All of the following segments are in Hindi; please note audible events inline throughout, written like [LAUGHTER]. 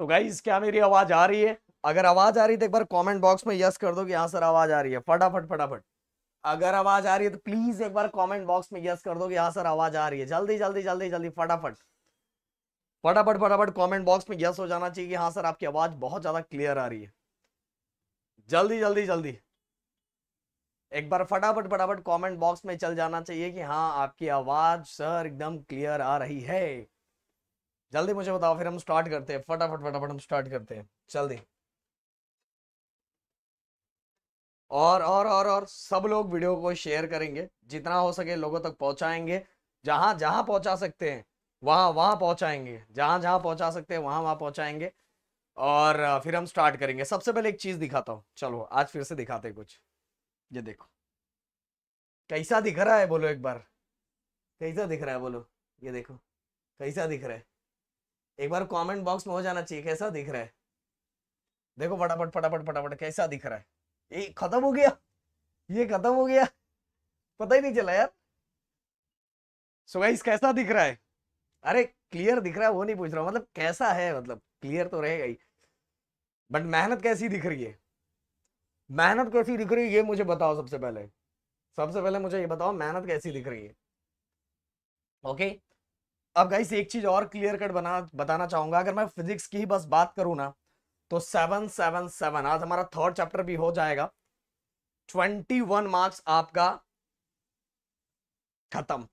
तो गाइज क्या मेरी आवाज आ रही है अगर आवाज आ रही है तो एक बार कमेंट बॉक्स में यस कर दो कि हाँ सर आवाज आ रही है फटाफट फटाफट अगर आवाज आ रही है तो प्लीज एक बार कमेंट बॉक्स में यस कर दो कि हाँ सर आवाज आ रही है जल्दी जल्दी जल्दी जल्दी फटाफट फटाफट फटाफट कमेंट बॉक्स में यस हो जाना चाहिए कि हाँ सर आपकी आवाज बहुत ज्यादा क्लियर आ रही है जल्दी जल्दी जल्दी एक बार फटाफट फटाफट कमेंट बॉक्स में चल जाना चाहिए कि हाँ आपकी आवाज सर एकदम क्लियर आ रही है जल्दी मुझे बताओ फिर हम स्टार्ट करते हैं फटाफट फटाफट हम स्टार्ट करते हैं जल्दी और और और और सब लोग वीडियो को शेयर करेंगे जितना हो सके लोगों तक पहुंचाएंगे जहां जहां पहुंचा सकते हैं वहां वहां पहुंचाएंगे जहां जहां पहुंचा सकते हैं वहां वहां पहुंचाएंगे और फिर हम स्टार्ट करेंगे सबसे पहले एक चीज दिखाता हूँ चलो आज फिर से दिखाते हैं कुछ ये देखो कैसा दिख रहा है बोलो एक बार कैसा दिख रहा है बोलो ये देखो कैसा दिख रहा है एक बार कमेंट बॉक्स में हो जाना चाहिए कैसा दिख रहा है देखो फटाफट फटाफट फटाफट कैसा दिख रहा है ये खत्म हो गया ये खत्म हो गया पता ही नहीं चला यार सो गाइस कैसा दिख रहा है अरे क्लियर दिख रहा है वो नहीं पूछ रहा मतलब कैसा है मतलब क्लियर तो रहेगा ही बट मेहनत कैसी दिख रही है मेहनत कैसी दिख रही है ये मुझे बताओ सबसे पहले सबसे पहले मुझे ये बताओ मेहनत कैसी दिख रही है ओके okay? अब गाइस एक चीज और क्लियर कट बना बताना चाहूंगा अगर मैं फिजिक्स की ही बस बात करूं ना तो सेवन सेवन सेवन आज हमारा थर्ड चैप्टर भी हो जाएगा ट्वेंटी वन मार्क्स आपका खत्म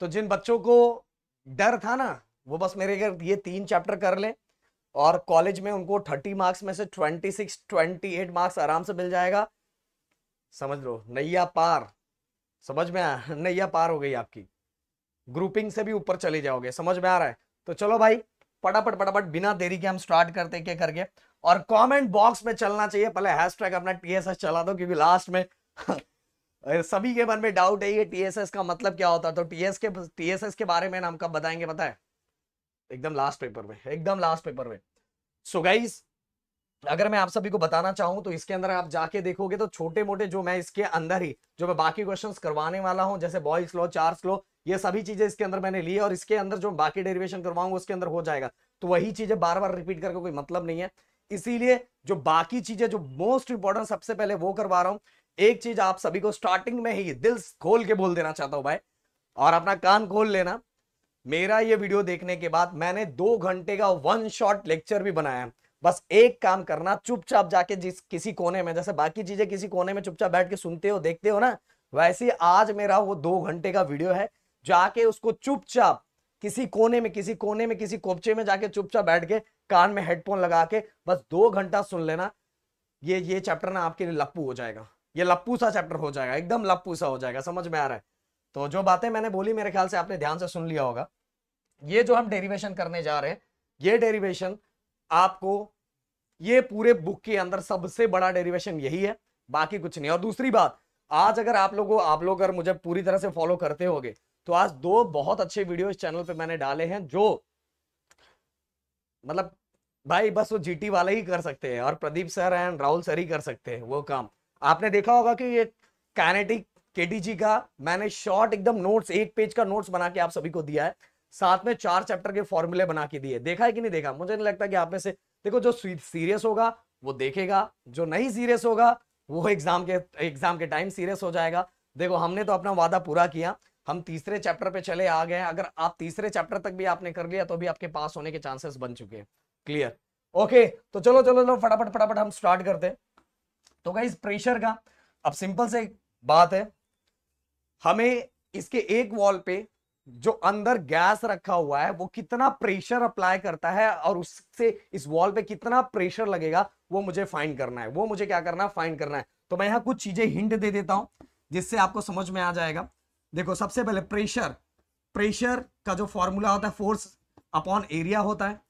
तो जिन बच्चों को डर था ना वो बस मेरे अगर ये तीन चैप्टर कर ले और कॉलेज में उनको थर्टी मार्क्स में से twenty six twenty eight marks आराम से मिल जाएगा समझ लो नैया पार समझ में आया [LAUGHS] नैया पार हो गई आपकी ग्रुपिंग से भी ऊपर चले जाओगे समझ में आ रहा है तो चलो भाई फटाफट फटाफट बिना देरी के हम स्टार्ट करते क्या करके और कमेंट बॉक्स में चलना चाहिए पहले हैशटैग अपना टीएसएस चला दो क्योंकि लास्ट में [LAUGHS] सभी के मन में डाउट है ये टीएसएस का मतलब क्या होता है तो टीएस के टीएसएस के बारे में हम कब बताएंगे पता है एकदम लास्ट पेपर में एकदम लास्ट पेपर में सो so गाइस अगर मैं आप सभी को बताना चाहूं तो इसके अंदर आप जाके देखोगे तो छोटे मोटे जो मैं इसके अंदर ही जो मैं बाकी क्वेश्चंस करवाने वाला हूं जैसे बॉयज लो चार्स लो ये सभी चीजें इसके अंदर मैंने ली है और इसके अंदर जो बाकी डेरिवेशन करवाऊंगा उसके अंदर हो जाएगा तो वही चीजें बार बार रिपीट करके कोई मतलब नहीं है इसीलिए जो बाकी चीजें जो मोस्ट इंपॉर्टेंट सबसे पहले वो करवा रहा हूँ एक चीज आप सभी को स्टार्टिंग में ही दिल खोल के बोल देना चाहता हूं भाई और अपना कान खोल लेना मेरा ये वीडियो देखने के बाद मैंने दो घंटे का वन शॉर्ट लेक्चर भी बनाया बस एक काम करना चुपचाप जाके जिस किसी कोने में जैसे बाकी चीजें किसी कोने में चुपचाप बैठ के सुनते हो देखते हो ना वैसे आज मेरा वो दो घंटे का वीडियो है जाके उसको चुपचाप किसी कोने में किसी कोने में किसी कोपचे में जाके चुपचाप बैठ के कान में हेडफोन लगा के बस दो घंटा सुन लेना ये ये चैप्टर ना आपके लिए लप्पू हो जाएगा ये लप्पू सा चैप्टर हो जाएगा एकदम लप्पू सा हो जाएगा समझ में आ रहा है तो जो बातें मैंने बोली मेरे ख्याल से आपने ध्यान से सुन लिया होगा ये जो हम डेरिवेशन करने जा रहे हैं ये डेरिवेशन आपको ये पूरे बुक के अंदर सबसे बड़ा डेरिवेशन यही है बाकी कुछ नहीं और दूसरी बात आज अगर आप लोगों आप लोग अगर मुझे पूरी तरह से फॉलो करते होगे तो आज दो बहुत अच्छे वीडियो इस चैनल पे मैंने डाले हैं जो मतलब भाई बस वो जीटी वाले ही कर सकते हैं और Pradeep sir and Rahul sir ही कर सकते हैं वो काम आपने देखा होगा कि ये कैनेटिक केटीजी का मैंने शॉर्ट एकदम नोट्स एक पेज का नोट्स बना के आप सभी को दिया है साथ में चार चैप्टर के फॉर्मूले बना के दिए देखा है कि नहीं देखा मुझे नहीं लगता कि आप में से देखो जो सीरियस होगा वो देखेगा जो नहीं सीरियस होगा वो एग्जाम के एग्जाम के टाइम सीरियस हो जाएगा देखो हमने तो अपना वादा पूरा किया हम तीसरे चैप्टर पे चले आ गए हैं अगर आप तीसरे चैप्टर तक भी आपने कर लिया तो भी आपके पास होने के चांसेस बन चुके हैं क्लियर ओके तो चलो चलो चलो फटाफट फटाफट हम स्टार्ट करते हैं तो गाइज प्रेशर का अब सिंपल से बात है हमें इसके एक वॉल पे जो अंदर गैस रखा हुआ है वो कितना प्रेशर अप्लाई करता है और उससे इस वॉल पे कितना प्रेशर लगेगा वो मुझे फाइंड करना है वो मुझे क्या करना है फाइंड करना है तो मैं यहां कुछ चीजें हिंट दे देता हूं जिससे आपको समझ में आ जाएगा देखो सबसे पहले प्रेशर प्रेशर का जो फॉर्मूला होता है फोर्स अपॉन एरिया होता है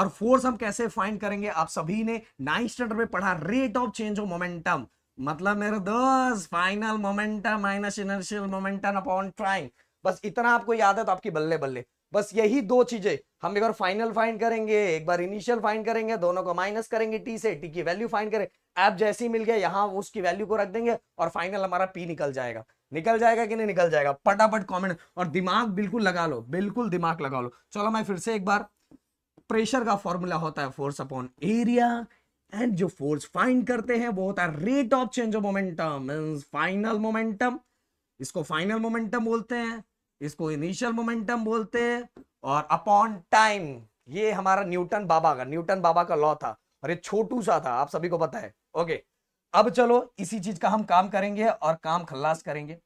और फोर्स हम कैसे फाइंड करेंगे आप सभी ने नाइन्थ स्टैंडर्ड में पढ़ा rate of change of momentum मतलब मेरे दोस्त final momentum minus inertial momentum upon trying बस इतना आपको याद है तो आपकी बल्ले बल्ले बस यही दो चीजें हम एक बार फाइनल फाइंड करेंगे एक बार इनिशियल फाइंड करेंगे दोनों को माइनस करेंगे टी से टी की वैल्यू फाइंड करें ऐप जैसी मिल गया यहाँ उसकी वैल्यू को रख देंगे और फाइनल हमारा पी निकल जाएगा निकल जाएगा कि नहीं निकल जाएगा पटापट कमेंट और दिमाग बिल्कुल लगा लो बिल्कुल दिमाग लगा लो चलो मैं फिर से एक बार प्रेशर का फॉर्मूला होता है फोर्स अपॉन एरिया एंड जो फोर्स फाइंड करते हैं वो होता है rate of change of momentum means final momentum इसको फाइनल मोमेंटम बोलते हैं इसको इनिशियल मोमेंटम बोलते हैं और अपॉन टाइम ये हमारा न्यूटन बाबा का न्यूटन बाबा का लॉ था अरे छोटू सा था आप सभी को पता है ओके okay. अब चलो इसी चीज का हम काम करेंगे और काम खल्लास करेंगे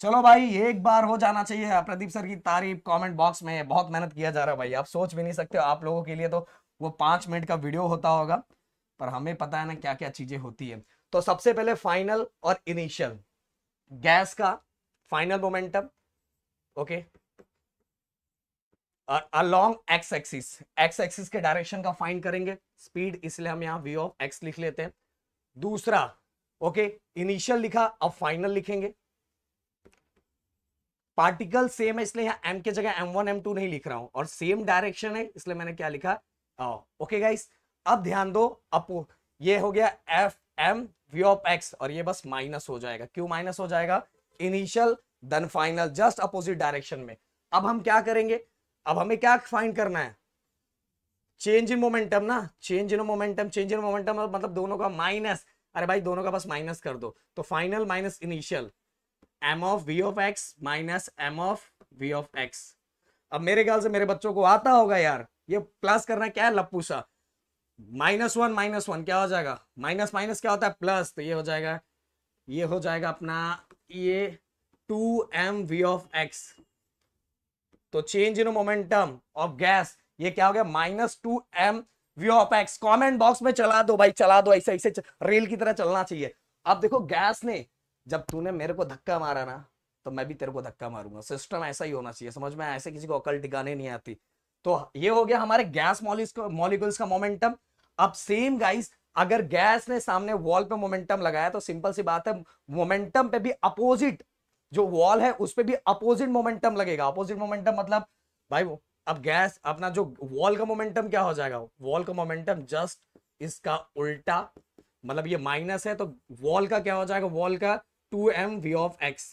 चलो भाई एक बार हो जाना चाहिए प्रदीप सर की तारीफ कमेंट बॉक्स में बहुत मेहनत किया जा रहा है भाई आप सोच भी नहीं सकते आप लोगों के लिए तो वो पांच मिनट का वीडियो होता होगा पर हमें पता है ना क्या क्या चीजें होती है तो सबसे पहले फाइनल और इनिशियल गैस का final momentum okay along X axis X axis के डायरेक्शन का फाइन करेंगे स्पीड इसलिए हम यहाँ वी ऑफ एक्स लिख लेते हैं दूसरा ओके इनिशियल लिखा अब फाइनल लिखेंगे पार्टिकल सेम है इसलिए यहां एम के जगह एम वन एम टू नहीं लिख रहा हूं और सेम डायरेक्शन है इसलिए मैंने क्या लिखा ओके गाइस अब ध्यान दो अब ये हो गया F M V of X और ये बस माइनस हो जाएगा क्यों माइनस हो जाएगा initial then final just opposite direction में अब हम क्या करेंगे अब हमें क्या फाइंड करना है चेंज इन मोमेंटम ना change in momentum change in momentum मतलब दोनों का माइनस अरे भाई दोनों का बस माइनस कर दो तो final minus initial M of V of X minus M of V of X अब मेरे ख्याल से मेरे बच्चों को आता होगा यार ये प्लस करना क्या है लपूसा सा माइनस वन माइनस वन क्या हो जाएगा माइनस माइनस क्या होता है प्लस तो ये हो जाएगा ये हो जाएगा अपना ये two M V of X तो change in momentum of gas ये क्या हो गया minus two M V of X comment box में चला दो भाई चला दो ऐसे ऐसे रेल की तरह चलना चाहिए अब देखो गैस ने जब तूने मेरे को धक्का मारा ना तो मैं भी तेरे को धक्का मारूंगा सिस्टम ऐसा ही होना चाहिए समझ में ऐसे किसी को अकल टिकाने नहीं आती तो ये हो गया हमारे गैस मॉलिक्यूल्स का मोमेंटम अब सेम गाइस अगर गैस ने सामने वॉल पे मोमेंटम लगाया तो सिंपल सी बात है मोमेंटम पे भी अपोजिट जो वॉल है उस पर भी अपोजिट मोमेंटम लगेगा अपोजिट मोमेंटम मतलब भाई वो अब गैस अपना जो वॉल का मोमेंटम क्या हो जाएगा वॉल का मोमेंटम जस्ट इसका उल्टा मतलब ये माइनस है तो वॉल का क्या हो जाएगा वॉल का two M V of X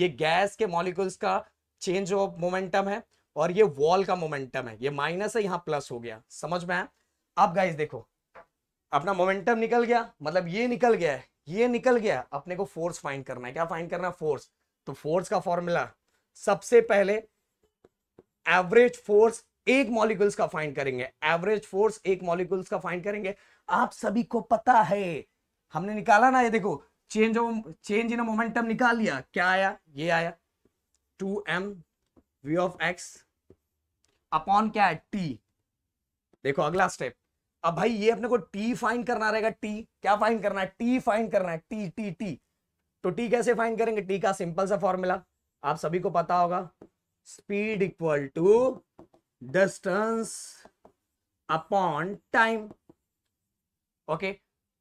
ये गैस के मॉलिक्यूल्स का चेंज ऑफ मोमेंटम है और ये वॉल का मोमेंटम है ये माइनस है यहां प्लस हो गया समझ में आया अब गाइस देखो अपना मोमेंटम निकल गया मतलब ये निकल गया ये निकल गया अपने को फोर्स फाइंड करना है क्या फाइंड करना है फोर्स तो फोर्स का फॉर्मूला सबसे पहले एवरेज फोर्स एक मॉलिक्यूल्स का फाइंड करेंगे एवरेज फोर्स एक मॉलिक्यूल्स का फाइंड करेंगे आप सभी को पता है हमने निकाला ना ये देखो change of change in momentum निकाल लिया क्या आया ये आया two M V of X upon क्या है टी देखो अगला स्टेप अब भाई ये अपने को टी फाइन करना रहेगा टी क्या फाइन करना है टी फाइन करना है टी टी टी तो टी कैसे फाइन करेंगे टी का सिंपल सा फॉर्मूला आप सभी को पता होगा speed equal to distance upon time okay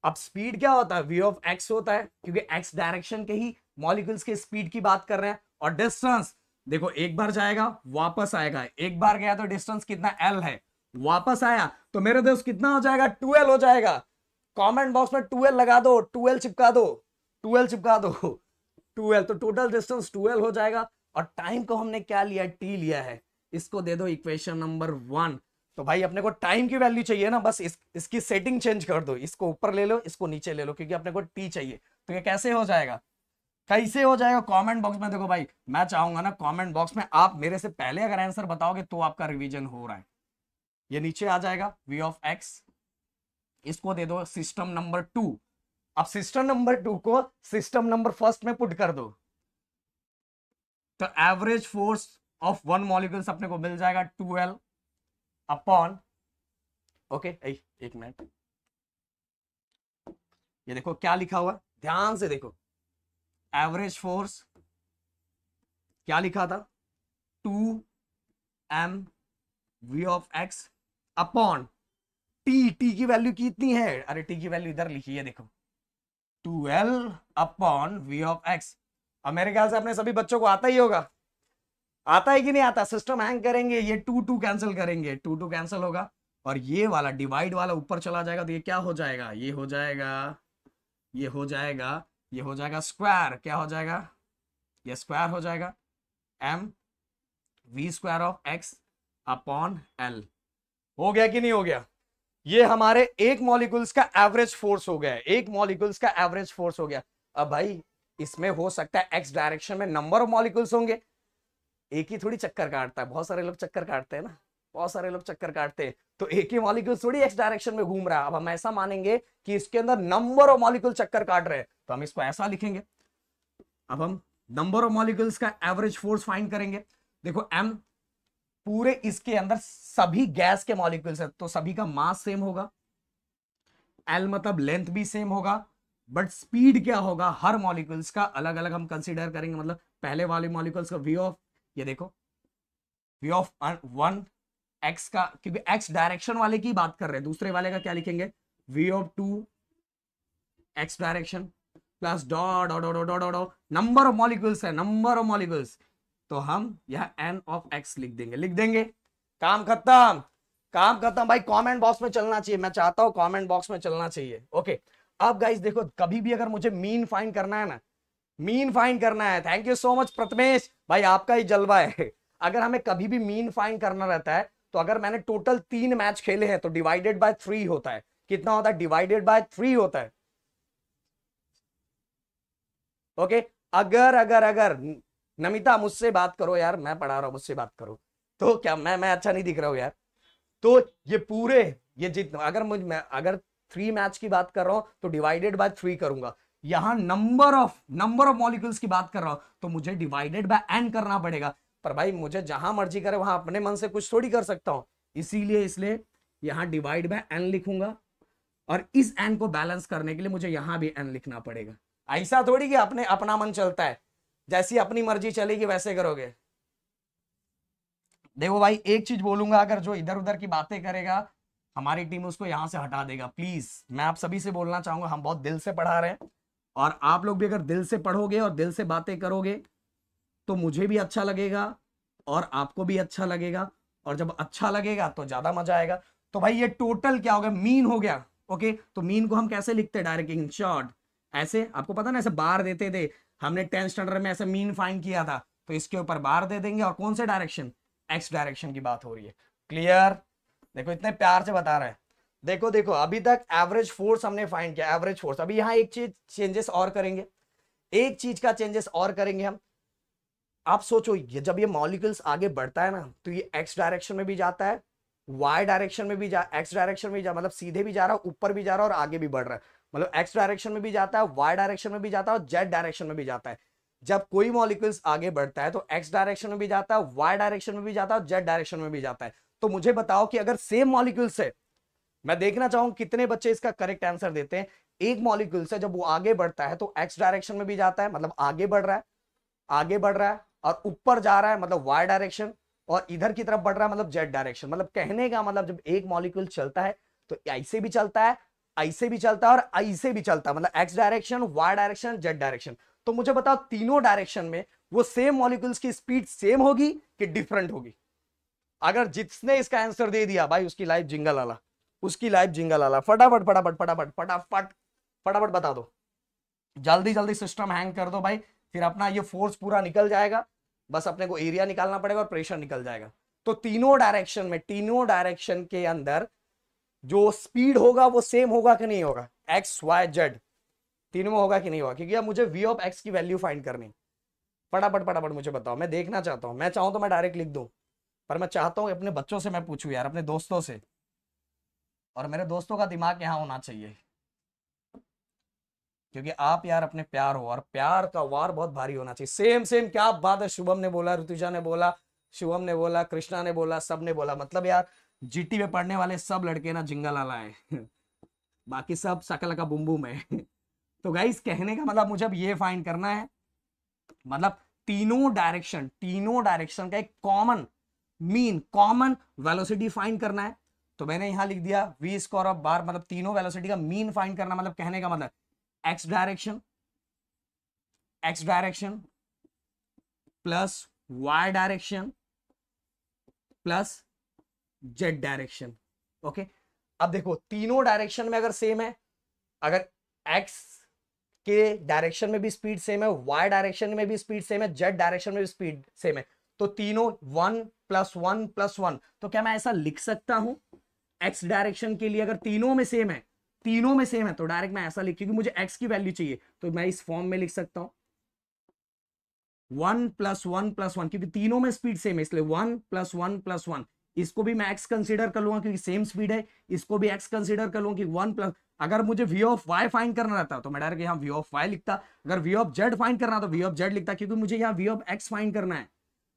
अब स्पीड क्या होता है वी ऑफ एक्स होता है क्योंकि एक्स डायरेक्शन के ही मॉलिक्यूल्स के स्पीड की बात कर रहे हैं और डिस्टेंस देखो एक बार जाएगा वापस आएगा एक बार गया तो डिस्टेंस कितना एल है वापस आया तो मेरे दोस्त कितना हो जाएगा टूएल हो जाएगा कमेंट बॉक्स में टूएल लगा दो टूएल चिपका दो टूएल चिपका दो टूएल्व तो टोटल डिस्टेंस टूएल हो जाएगा और टाइम को हमने क्या लिया टी लिया है इसको दे दो इक्वेशन नंबर वन तो भाई अपने को टाइम की वैल्यू चाहिए ना बस इस, इसकी सेटिंग चेंज कर दो इसको ऊपर ले लो इसको नीचे ले लो क्योंकि अपने को टी चाहिए तो ये कैसे हो जाएगा कैसे हो जाएगा कमेंट बॉक्स में देखो भाई मैं चाहूंगा ना कमेंट बॉक्स में आप मेरे से पहले अगर आंसर बताओगे तो आपका रिवीजन हो रहा है ये नीचे आ जाएगा वी ऑफ एक्स इसको दे दो सिस्टम नंबर टू अब सिस्टम नंबर टू को सिस्टम नंबर फर्स्ट में पुट कर दो तो average force of one molecules अपने को मिल जाएगा टू एल अपॉन ओके एक मिनट ये देखो क्या लिखा हुआ ध्यान से देखो एवरेज फोर्स क्या लिखा था two M V of X upon T T की वैल्यू कितनी है अरे टी की वैल्यू इधर लिखी है देखो two L upon V of X अब मेरे ख्याल से अपने सभी बच्चों को आता ही होगा आता है कि नहीं आता सिस्टम हैंग करेंगे ये टू टू कैंसिल करेंगे टू टू कैंसिल होगा और ये वाला डिवाइड वाला ऊपर चला जाएगा तो ये क्या हो जाएगा ये हो जाएगा ये हो जाएगा ये हो जाएगा स्क्वायर क्या हो जाएगा ये स्क्वायर हो जाएगा M V square of X upon L हो गया कि नहीं हो गया ये हमारे एक मॉलिक्यूल्स का एवरेज फोर्स हो गया एक मॉलिक्यूल्स का एवरेज फोर्स हो गया अब भाई इसमें हो सकता है एक्स डायरेक्शन में नंबर ऑफ मॉलिक्यूल्स होंगे एक ही थोड़ी चक्कर काटता है बहुत सारे लोग चक्कर काटते हैं ना बहुत सारे लोग चक्कर काटते हैं तो एक ही मॉलिक्यूल थोड़ी एक्स डायरेक्शन में घूम रहा है अब हम ऐसा मानेंगे कि इसके अंदर नंबर ऑफ मॉलिक्यूल चक्कर काट रहे हैं तो हम इसको ऐसा लिखेंगे अब हम नंबर ऑफ मॉलिक्यूल्स का एवरेज फोर्स फाइंड करेंगे देखो एम पूरे इसके अंदर सभी गैस के मॉलिक्यूल्स है तो सभी का मास सेम होगा एल मतलब लेंथ भी सेम होगा बट स्पीड क्या होगा हर मॉलिक्यूल्स का अलग अलग हम कंसिडर करेंगे मतलब पहले वाले मॉलिक्यूल्स का वी ऑफ ये देखो वी ऑफ वन एक्स का क्योंकि एक्स डायरेक्शन वाले की बात कर रहे हैं दूसरे वाले का क्या लिखेंगे v of two x direction plus dot dot dot dot dot number of molecules है नंबर ऑफ मॉलिक्यूल्स तो हम यह एन ऑफ एक्स लिख देंगे लिख देंगे काम खत्म काम खत्म भाई कमेंट बॉक्स में चलना चाहिए मैं चाहता हूं कमेंट बॉक्स में चलना चाहिए ओके okay. अब गाइस देखो कभी भी अगर मुझे मीन फाइन करना है ना मीन फाइन करना है thank you so much Prathamesh भाई आपका ही जलवा है अगर हमें कभी भी मीन फाइन करना रहता है तो अगर मैंने टोटल तीन मैच खेले हैं तो डिवाइडेड बाय थ्री होता है कितना होता है डिवाइडेड बाय थ्री होता है ओके okay? अगर अगर अगर नमिता मुझसे बात करो यार मैं पढ़ा रहा हूं मुझसे बात करो तो क्या मैं मैं अच्छा नहीं दिख रहा हूं यार तो ये पूरे ये जितना अगर मुझ मैं अगर थ्री मैच की बात कर रहा हूं तो डिवाइडेड बाय थ्री करूंगा यहां number of number of molecules की बात कर रहा हूं तो मुझे डिवाइडेड बाय एन करना पड़ेगा पर भाई मुझे जहां मर्जी करे वहां अपने मन से कुछ थोड़ी कर सकता हूं इसीलिए इसलिए यहां डिवाइड बाय एन लिखूंगा और इस एन को बैलेंस करने के लिए मुझे यहां भी एन लिखना पड़ेगा ऐसा थोड़ी कि अपने अपना मन चलता है जैसी अपनी मर्जी चलेगी वैसे करोगे देखो भाई एक चीज बोलूंगा अगर जो इधर उधर की बातें करेगा हमारी टीम उसको यहाँ से हटा देगा प्लीज मैं आप सभी से बोलना चाहूंगा हम बहुत दिल से पढ़ा रहे हैं और आप लोग भी अगर दिल से पढ़ोगे और दिल से बातें करोगे तो मुझे भी अच्छा लगेगा और आपको भी अच्छा लगेगा और जब अच्छा लगेगा तो ज्यादा मजा आएगा तो भाई ये टोटल क्या हो गया मीन हो गया ओके तो मीन को हम कैसे लिखते हैं डायरेक्ट इन शॉर्ट ऐसे आपको पता ना ऐसे बार देते थे हमने टेंथ स्टैंडर्ड में ऐसे मीन फाइन किया था तो इसके ऊपर बार दे देंगे और कौन से डायरेक्शन एक्स डायरेक्शन की बात हो रही है क्लियर देखो इतने प्यार से बता रहे हैं देखो देखो अभी तक एवरेज फोर्स हमने फाइंड किया एवरेज फोर्स अभी यहाँ एक चीज चेंजेस और करेंगे एक चीज का चेंजेस और करेंगे हम आप सोचो ये जब ये मॉलिक्यूल्स आगे बढ़ता है ना तो ये एक्स डायरेक्शन में भी जाता है वाई डायरेक्शन में भी जा एक्स डायरेक्शन में भी जा मतलब सीधे भी जा रहा है ऊपर भी जा रहा है और आगे भी बढ़ रहा है मतलब एक्स डायरेक्शन में भी जाता है वाई डायरेक्शन में भी जाता है और जेड डायरेक्शन में भी जाता है जब कोई मॉलिक्यूल्स आगे बढ़ता है तो एक्स डायरेक्शन में भी जाता है वाई डायरेक्शन में भी जाता है और जेड डायरेक्शन में भी जाता है तो मुझे बताओ कि अगर सेम मॉलिक्यूल से मैं देखना चाहूं कितने बच्चे इसका करेक्ट आंसर देते हैं एक मॉलिक्यूल से जब वो आगे बढ़ता है तो एक्स डायरेक्शन में भी जाता है मतलब आगे बढ़ रहा है आगे बढ़ रहा है और ऊपर जा रहा है मतलब वाई डायरेक्शन और इधर की तरफ बढ़ रहा है मतलब जेड डायरेक्शन मतलब कहने का मतलब जब एक मॉलिक्यूल चलता है तो ऐसे भी चलता है ऐसे भी चलता है और ऐसे भी चलता है मतलब x direction y direction z direction तो मुझे बताओ तीनों डायरेक्शन में वो सेम मॉलिक्यूल्स की स्पीड सेम होगी कि डिफरेंट होगी अगर जिसने इसका आंसर दे दिया भाई उसकी लाइफ जिंगा लाला उसकी लाइफ जिंगा लाला फटाफट फटाफट फटाफट फटाफट फटाफट बता दो जल्दी जल्दी सिस्टम हैंग कर दो भाई फिर अपना ये फोर्स पूरा निकल जाएगा बस अपने को एरिया निकालना पड़ेगा और प्रेशर निकल जाएगा तो तीनों डायरेक्शन में तीनों डायरेक्शन के अंदर जो स्पीड होगा वो सेम होगा कि नहीं होगा एक्स वाई जेड तीनों में होगा कि नहीं होगा क्योंकि अब मुझे वी ऑफ एक्स की वैल्यू फाइंड करनी फटाफट फटाफट मुझे बताओ मैं देखना चाहता हूँ मैं चाहूँ तो मैं डायरेक्ट लिख दूँ पर मैं चाहता हूँ अपने बच्चों से मैं पूछूं यार अपने दोस्तों से और मेरे दोस्तों का दिमाग यहाँ होना चाहिए क्योंकि आप यार अपने प्यार हो और प्यार का वार बहुत भारी होना चाहिए सेम सेम क्या बात है शुभम ने बोला ऋतुजा ने बोला शुभम ने बोला कृष्णा ने बोला सब ने बोला मतलब यार जीटी में पढ़ने वाले सब लड़के ना जिंगल लाला है [LAUGHS] बाकी सब सकल का बुम्बू में [LAUGHS] तो गाइस कहने का मतलब मुझे अब ये फाइंड करना है मतलब तीनों डायरेक्शन तीनों डायरेक्शन का एक common mean common velocity find करना है तो मैंने यहां लिख दिया वी स्कोर ऑफ बार मतलब तीनों वेलोसिटी का मीन फाइंड करना मतलब कहने का मतलब x direction x direction plus y direction plus z direction okay अब देखो तीनों डायरेक्शन में अगर सेम है अगर एक्स के डायरेक्शन में भी स्पीड सेम है वाई डायरेक्शन में भी स्पीड सेम है जेड डायरेक्शन में भी स्पीड सेम है तो तीनों one plus one plus one तो क्या मैं ऐसा लिख सकता हूं एक्स डायरेक्शन के लिए अगर तीनों में सेम है तीनों में सेम है तो डायरेक्ट मैं ऐसा लिख क्योंकि मुझे एक्स की वैल्यू चाहिए तो मैं इस फॉर्म में लिख सकता हूं one plus one plus one क्योंकि तीनों में स्पीड सेम है इसलिए one plus one plus one इसको भी मैं एक्स कंसिडर कर लूंगा क्योंकि सेम स्पीड है इसको भी एक्स कंसिडर कर लूंगा कि वन प्लस अगर मुझे वी ऑफ वाई फाइन करना रहता तो मैं डायरेक्ट यहाँ वी ऑफ वाई लिखता अगर वी ऑफ जेड फाइन करना तो वी ऑफ जेड लिखता क्योंकि मुझे यहाँ वी ऑफ एक्स फाइन करना है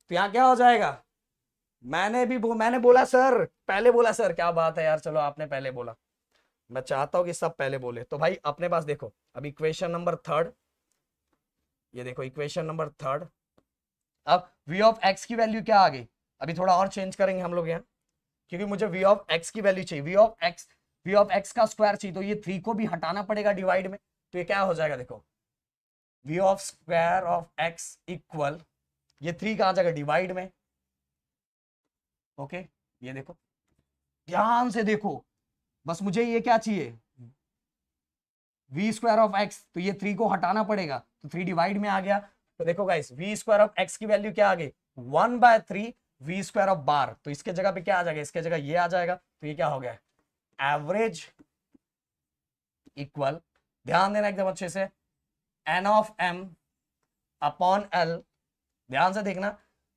तो यहाँ क्या हो जाएगा मैंने भी बो, मैंने बोला सर पहले बोला सर क्या बात है यार चलो आपने पहले बोला मैं चाहता हूं कि सब पहले बोले तो भाई अपने पास देखो अब इक्वेशन नंबर थर्ड ये देखो इक्वेशन नंबर थर्ड अब वी ऑफ एक्स की वैल्यू क्या आ गई अभी थोड़ा और चेंज करेंगे हम लोग यहाँ क्योंकि मुझे वी ऑफ एक्स की वैल्यू चाहिए v of x v of x का स्क्वायर चाहिए तो ये थ्री को भी हटाना पड़ेगा डिवाइड में तो ये क्या हो जाएगा देखो v of square of x equal ये थ्री कहाँ जाएगा डिवाइड में ओके ये देखो ध्यान से देखो बस मुझे ये क्या चाहिए वी स्क्वायर ऑफ एक्स तो ये थ्री को हटाना पड़ेगा तो थ्री डिवाइड में आ गया तो देखो guys v square of x की वैल्यू क्या आ गई one by three v square of bar तो इसके जगह पे क्या आ जाएगा इसके जगह ये आ जाएगा तो ये क्या हो गया एवरेज इक्वल ध्यान देना एकदम अच्छे से n of m upon l ध्यान से देखना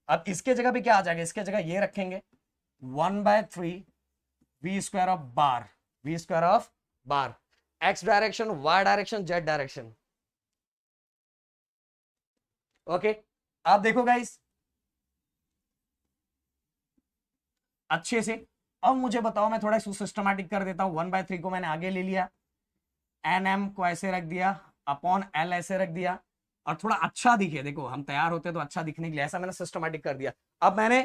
अब इसके जगह भी क्या आ जाएगा इसके जगह ये रखेंगे one by three v square of bar v square of bar x direction y direction z direction okay आप देखो गाइस अच्छे से अब मुझे बताओ मैं थोड़ा सिस्टमैटिक कर देता हूं वन बाय थ्री को मैंने आगे ले लिया एन एम को ऐसे रख दिया अपॉन एल ऐसे रख दिया और थोड़ा अच्छा दिखे देखो हम तैयार होते तो अच्छा दिखने के लिए ऐसा मैंने सिस्टमेटिक कर दिया अब मैंने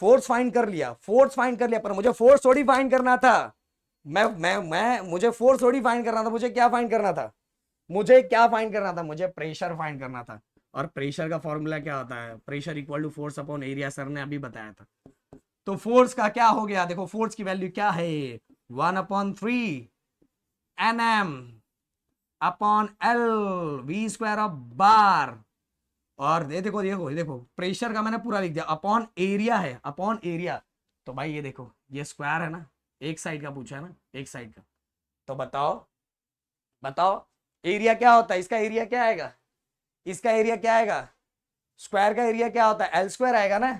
फोर्स फाइंड कर लिया फोर्स फाइंड कर लिया पर मुझे फोर्स थोड़ी फाइंड करना था मैं मैं मैं मुझे फोर्स थोड़ी फाइंड करना था मुझे क्या फाइंड करना था मुझे क्या फाइंड करना था मुझे प्रेशर फाइंड करना था और प्रेशर का फॉर्मूला क्या होता है pressure equal to force upon area sir ने अभी बताया था तो फोर्स का क्या हो गया देखो फोर्स की वैल्यू क्या है one upon three n m upon l v square of bar और ये देखो देखो देखो प्रेशर का मैंने पूरा लिख दिया अपॉन एरिया है अपॉन एरिया तो भाई ये देखो ये स्क्वायर है ना एक साइड का पूछा है ना एक साइड का तो बताओ बताओ एरिया क्या होता है इसका एरिया क्या आएगा इसका एरिया क्या आएगा स्क्वायर का एरिया क्या होता है एल स्क्वायर आएगा ना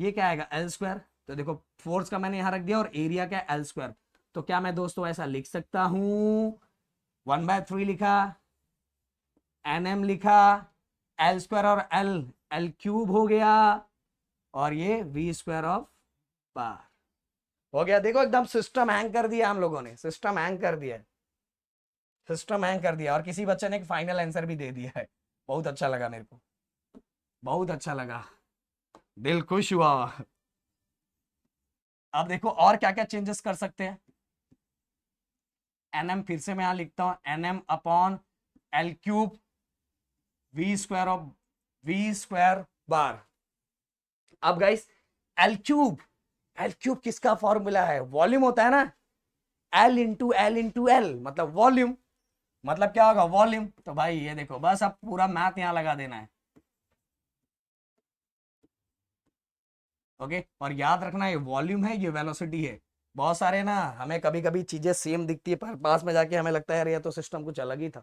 ये क्या आएगा एल स्क्वायर तो देखो फोर्स का मैंने यहां रख दिया और एरिया क्या एल स्क्वायर तो क्या मैं दोस्तों ऐसा लिख सकता हूं वन बाय थ्री लिखा एन एम लिखा एल स्क्वायर और एल एल क्यूब हो गया और ये वी स्क्वायर ऑफ बार हो गया देखो एकदम सिस्टम हैंग कर दिया हम लोगों ने सिस्टम हैंग कर दिया सिस्टम हैंग कर दिया और किसी बच्चे ने एक फाइनल आंसर भी दे दिया है बहुत अच्छा लगा मेरे को बहुत अच्छा लगा दिल खुश हुआ अब देखो और क्या क्या चेंजेस कर सकते हैं एन एम फिर से मैं यहां लिखता हूं n m upon l cube v square of v square bar अब guys l cube l cube किसका फॉर्मूला है वॉल्यूम होता है ना l into l into l मतलब वॉल्यूम मतलब क्या होगा वॉल्यूम तो भाई ये देखो बस अब पूरा मैथ यहां लगा देना है ओके और याद रखना ये वॉल्यूम है ये वेलोसिटी है बहुत सारे ना हमें कभी कभी चीजें सेम दिखती है पर पास में जाके हमें लगता है अरे ये तो सिस्टम कुछ अलग ही था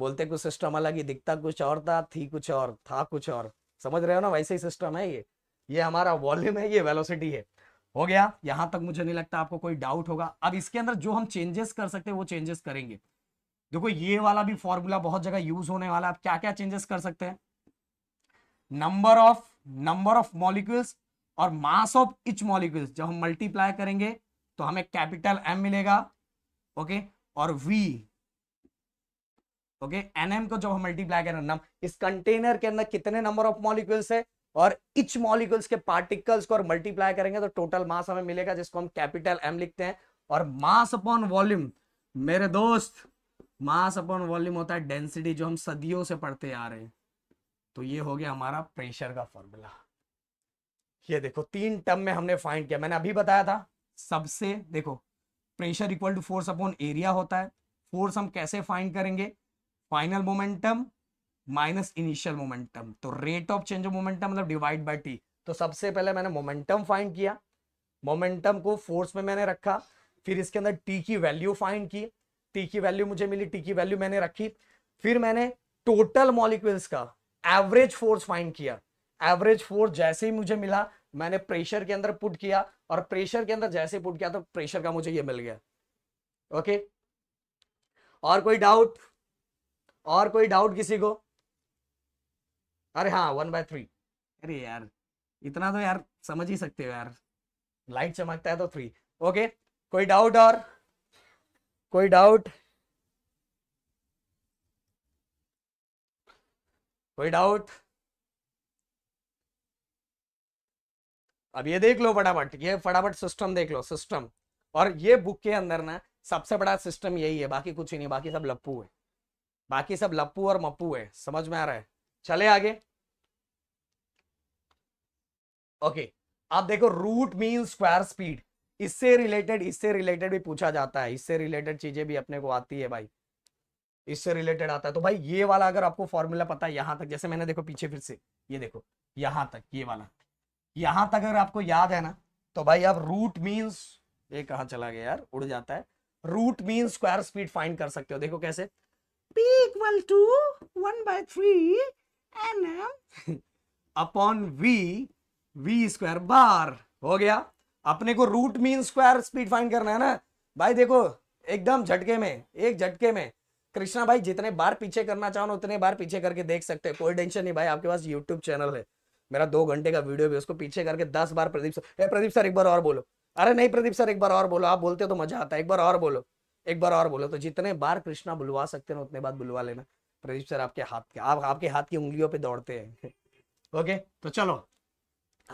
बोलते कुछ सिस्टम अलग ही दिखता कुछ और था थी कुछ और था कुछ और समझ रहे हो ना वैसे ही सिस्टम है ये ये हमारा वॉल्यूम है ये वेलोसिटी है हो गया यहां तक मुझे नहीं लगता आपको कोई डाउट होगा अब इसके अंदर जो हम चेंजेस कर सकते हैं वो चेंजेस करेंगे देखो ये वाला भी फॉर्मूला बहुत जगह यूज होने वाला आप क्या क्या चेंजेस कर सकते हैं number of number of molecules और मास ऑफ इच मॉलिक्यूल जब हम मल्टीप्लाई करेंगे तो हमें कैपिटल एम मिलेगा ओके और वी ओके एन एम को जब हम मल्टीप्लाई करें इस कंटेनर के अंदर कितने नंबर ऑफ मॉलिक्यूल्स है और इच मॉलिक्यूल्स के पार्टिकल्स को और मल्टीप्लाई करेंगे तो टोटल मास हमें मिलेगा जिसको हम कैपिटल एम लिखते हैं और मास अपॉन वॉल्यूम मेरे दोस्त मास अपॉन वॉल्यूम होता है डेंसिटी जो हम सदियों से पढ़ते आ रहे हैं तो ये हो गया हमारा प्रेशर का फॉर्मूला ये देखो तीन टर्म में हमने फाइंड किया मैंने अभी बताया था सबसे देखो pressure equal to force upon area होता है फोर्स हम कैसे फाइंड करेंगे final momentum minus initial momentum तो rate of change of momentum मतलब डिवाइड बाई टी तो सबसे पहले मैंने मोमेंटम फाइंड किया मोमेंटम को फोर्स में मैंने रखा फिर इसके अंदर टी की वैल्यू फाइंड की टी की वैल्यू मुझे मिली टी की वैल्यू मैंने रखी फिर मैंने टोटल मॉलिक्यूल्स का एवरेज फोर्स फाइंड किया एवरेज फोर्स जैसे ही मुझे मिला मैंने प्रेशर के अंदर पुट किया और प्रेशर के अंदर जैसे पुट किया तो प्रेशर का मुझे ये मिल गया ओके और कोई डाउट और कोई डाउट किसी को अरे हाँ वन बाय थ्री अरे यार इतना तो यार समझ ही सकते हो यार लाइट चमकता है तो थ्री ओके कोई डाउट और कोई डाउट कोई डाउट अब ये देख लो फटाफट ये फटाफट सिस्टम देख लो सिस्टम और ये बुक के अंदर ना सबसे बड़ा सिस्टम यही है बाकी कुछ ही नहीं बाकी सब लप्पू है बाकी सब लप्पू और मप्पू है समझ में आ रहा है चले आगे ओके आप देखो रूट मीन स्क्वायर स्पीड इससे रिलेटेड इससे रिलेटेड भी पूछा जाता है इससे रिलेटेड चीजें भी अपने को आती है भाई इससे रिलेटेड आता है तो भाई ये वाला अगर आपको फॉर्मूला पता है यहां तक जैसे मैंने देखो पीछे फिर से ये देखो यहां तक ये वाला यहां तक अगर आपको याद है ना तो भाई आप रूट मीन्स ये कहा चला गया यार उड़ जाता है root mean square speed find कर सकते हो देखो कैसे equal to one by three n m upon v v square bar हो गया अपने को root mean square speed find करना है ना भाई देखो एकदम झटके में एक झटके में कृष्णा भाई जितने बार पीछे करना चाहो उतने बार पीछे करके देख सकते हो कोई टेंशन नहीं भाई आपके पास यूट्यूब चैनल है मेरा दो घंटे का वीडियो भी उसको पीछे करके दस बार प्रदीप सर प्रदीप सर एक बार और बोलो अरे नहीं प्रदीप सर एक बार और बोलो आप बोलते हो तो मजा आता है एक बार और बोलो एक बार और बोलो तो जितने बार कृष्णा बुलवा सकते हैं उतने बार बुलवा लेना प्रदीप सर आपके हाथ के आप आपके हाथ की उंगलियों पे दौड़ते हैं [LAUGHS] ओके तो चलो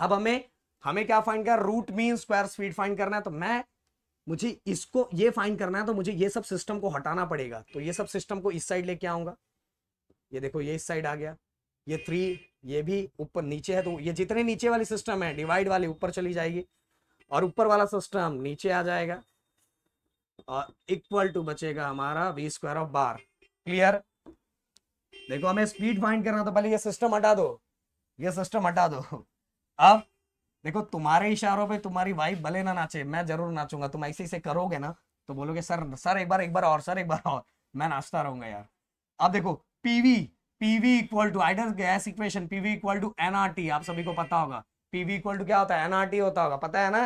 अब हमें हमें क्या फाइंड करना root mean square speed find करना है तो मैं मुझे इसको ये फाइंड करना है तो मुझे ये सब सिस्टम को हटाना पड़ेगा तो ये सब सिस्टम को इस साइड लेके आऊंगा ये देखो ये इस साइड आ गया ये थ्री ये भी ऊपर नीचे है तो ये जितने नीचे वाली सिस्टम है डिवाइड वाली ऊपर चली जाएगी और ऊपर वाला सिस्टम नीचे आ जाएगा और इक्वल टू बचेगा हमारा v square of bar clear देखो हमें स्पीड फाइंड करना तो पहले ये सिस्टम हटा दो ये सिस्टम हटा दो अब देखो तुम्हारे इशारों पे तुम्हारी वाइफ भले ना नाचे मैं जरूर नाचूंगा तुम ऐसे ऐसे करोगे ना तो बोलोगे सर सर एक बार एक बार और सर एक बार और मैं नाचता रहूंगा यार अब देखो PV PV equal to ideal gas equation PV equal to NRT आप सभी को पता होगा पीवी इक्वल टू क्या होता है एनआरटी होता होगा पता है ना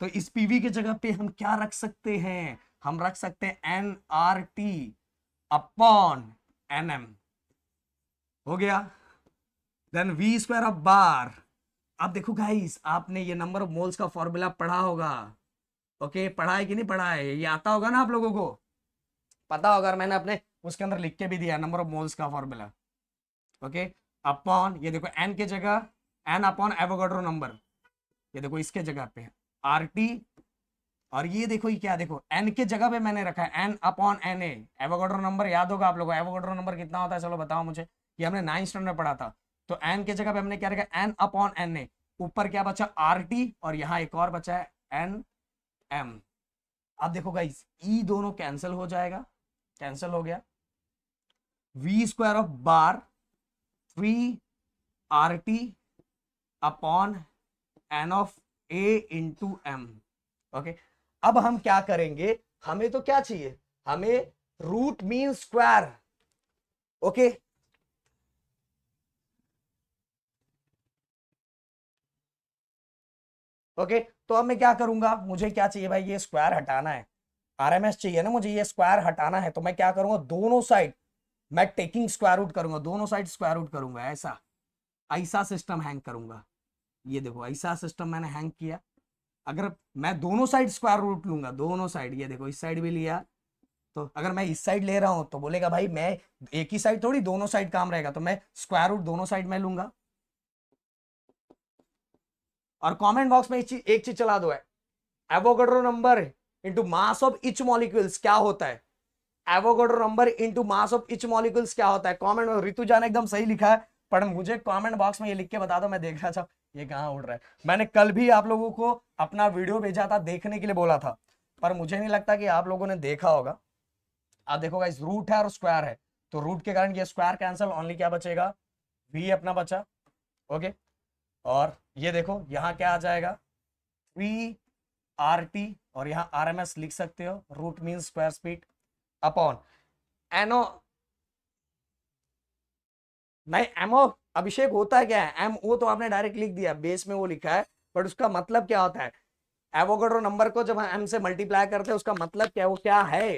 तो इस पीवी की जगह पे हम क्या रख सकते हैं हम रख सकते हैं एनआरटी अपॉन एन एम हो गया then v square of bar आप देखो गाइस आपने ये नंबर ऑफ मोल्स का फॉर्मूला पढ़ा होगा ओके पढ़ा है कि नहीं पढ़ा है ये आता होगा ना आप लोगों को पता होगा मैंने अपने उसके अंदर लिख के भी दिया नंबर ऑफ मोल्स का फॉर्मूला ओके अपॉन ये देखो एन के जगह एन अपॉन एवोगाड्रो नंबर ये देखो इसके जगह पे आर टी और ये देखो ये क्या देखो एन के जगह पे मैंने रखा है n upon n Avogadro number याद होगा आप लोगों को एवोगाड्रो नंबर कितना होता है चलो बताओ मुझे ये हमने नाइन स्टैंडर्ड पढ़ा था तो एन के जगह पे हमने क्या रखा एन अपॉन एन ए ऊपर क्या बचा आर टी और यहाँ एक और बचा है एन एम अब देखो गाइस ई e दोनों कैंसिल हो जाएगा कैंसिल हो गया v square of bar three r t upon n of a into m okay अब हम क्या करेंगे हमें तो क्या चाहिए हमें root mean square okay okay तो अब मैं क्या करूंगा मुझे क्या चाहिए भाई ये स्क्वायर हटाना है आरएमएस चाहिए ना मुझे ये स्क्वायर हटाना है तो मैं क्या करूंगा दोनों साइड मैं टेकिंग स्क्वायर रूट करूंगा दोनों साइड स्क्वायर रूट करूंगा ऐसा ऐसा सिस्टम हैंग करूंगा ये देखो ऐसा सिस्टम मैंने हैंग किया अगर मैं दोनों साइड स्क्वायर रूट लूंगा दोनों साइड ये देखो इस साइड भी लिया तो अगर मैं इस साइड ले रहा हूं तो बोलेगा भाई मैं एक ही साइड थोड़ी दोनों साइड काम रहेगा तो मैं स्क्वायर रूट दोनों साइड में लूंगा और कमेंट बॉक्स में एक चीज चला दो है Avogadro number into mass of each molecules क्या होता है Avogadro number into mass of each molecules क्या होता है कमेंट में ऋतुजा ने एकदम सही लिखा है पर मुझे कमेंट बॉक्स में ये लिख के बता दो मैं देख रहा था ये कहाँ उड़ रहा है मैंने कल भी आप लोगों को अपना वीडियो भेजा था देखने के लिए बोला था पर मुझे नहीं लगता कि आप लोगों ने देखा होगा आप देखोगा इस रूट है और स्क्वायर है तो रूट के कारण ये स्क्वायर कैंसल ऑनली क्या बचेगा वी अपना बचा ओके और ये देखो यहाँ क्या आ जाएगा वी आर टी और यहाँ आर एम एस लिख सकते हो root mean square speed upon एनो नहीं एमओ अभिषेक होता है क्या है एम ओ तो आपने डायरेक्ट लिख दिया बेस में वो लिखा है बट उसका मतलब क्या होता है एवोगड्रो नंबर को जब हम एम से मल्टीप्लाई करते हैं उसका मतलब क्या वो क्या है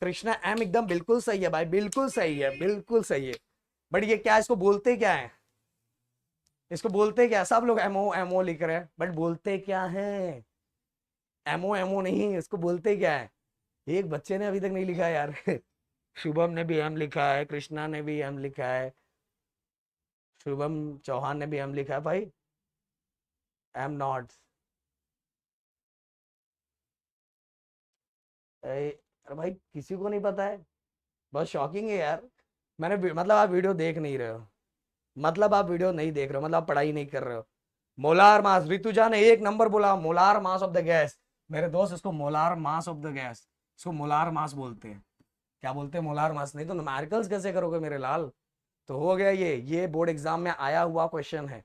कृष्णा एम एकदम बिल्कुल सही है भाई बिल्कुल सही है बिल्कुल सही है बट ये क्या इसको बोलते क्या है इसको बोलते क्या सब लोग एमओ एमओ लिख रहे हैं बट बोलते क्या है एमओ एमओ नहीं इसको बोलते क्या है एक बच्चे ने अभी तक नहीं लिखा यार [LAUGHS] शुभम ने भी एम लिखा है कृष्णा ने भी एम लिखा है शुभम चौहान ने भी एम लिखा है भाई आई एम नॉट अरे भाई किसी को नहीं पता है बहुत शॉकिंग है यार मैंने मतलब आप वीडियो देख नहीं रहे हो मतलब आप वीडियो नहीं देख रहे हो मतलब आप पढ़ाई नहीं कर रहे हो मोलार मास ऋतुजा ने एक नंबर बोला molar mass of the gas मेरे दोस्त इसको molar mass of the gas इसको मोलार मास बोलते हैं क्या बोलते हैं मोलार मास नहीं तो नुमेरिकल्स कैसे करोगे मेरे लाल तो हो गया ये ये बोर्ड एग्जाम में आया हुआ क्वेश्चन है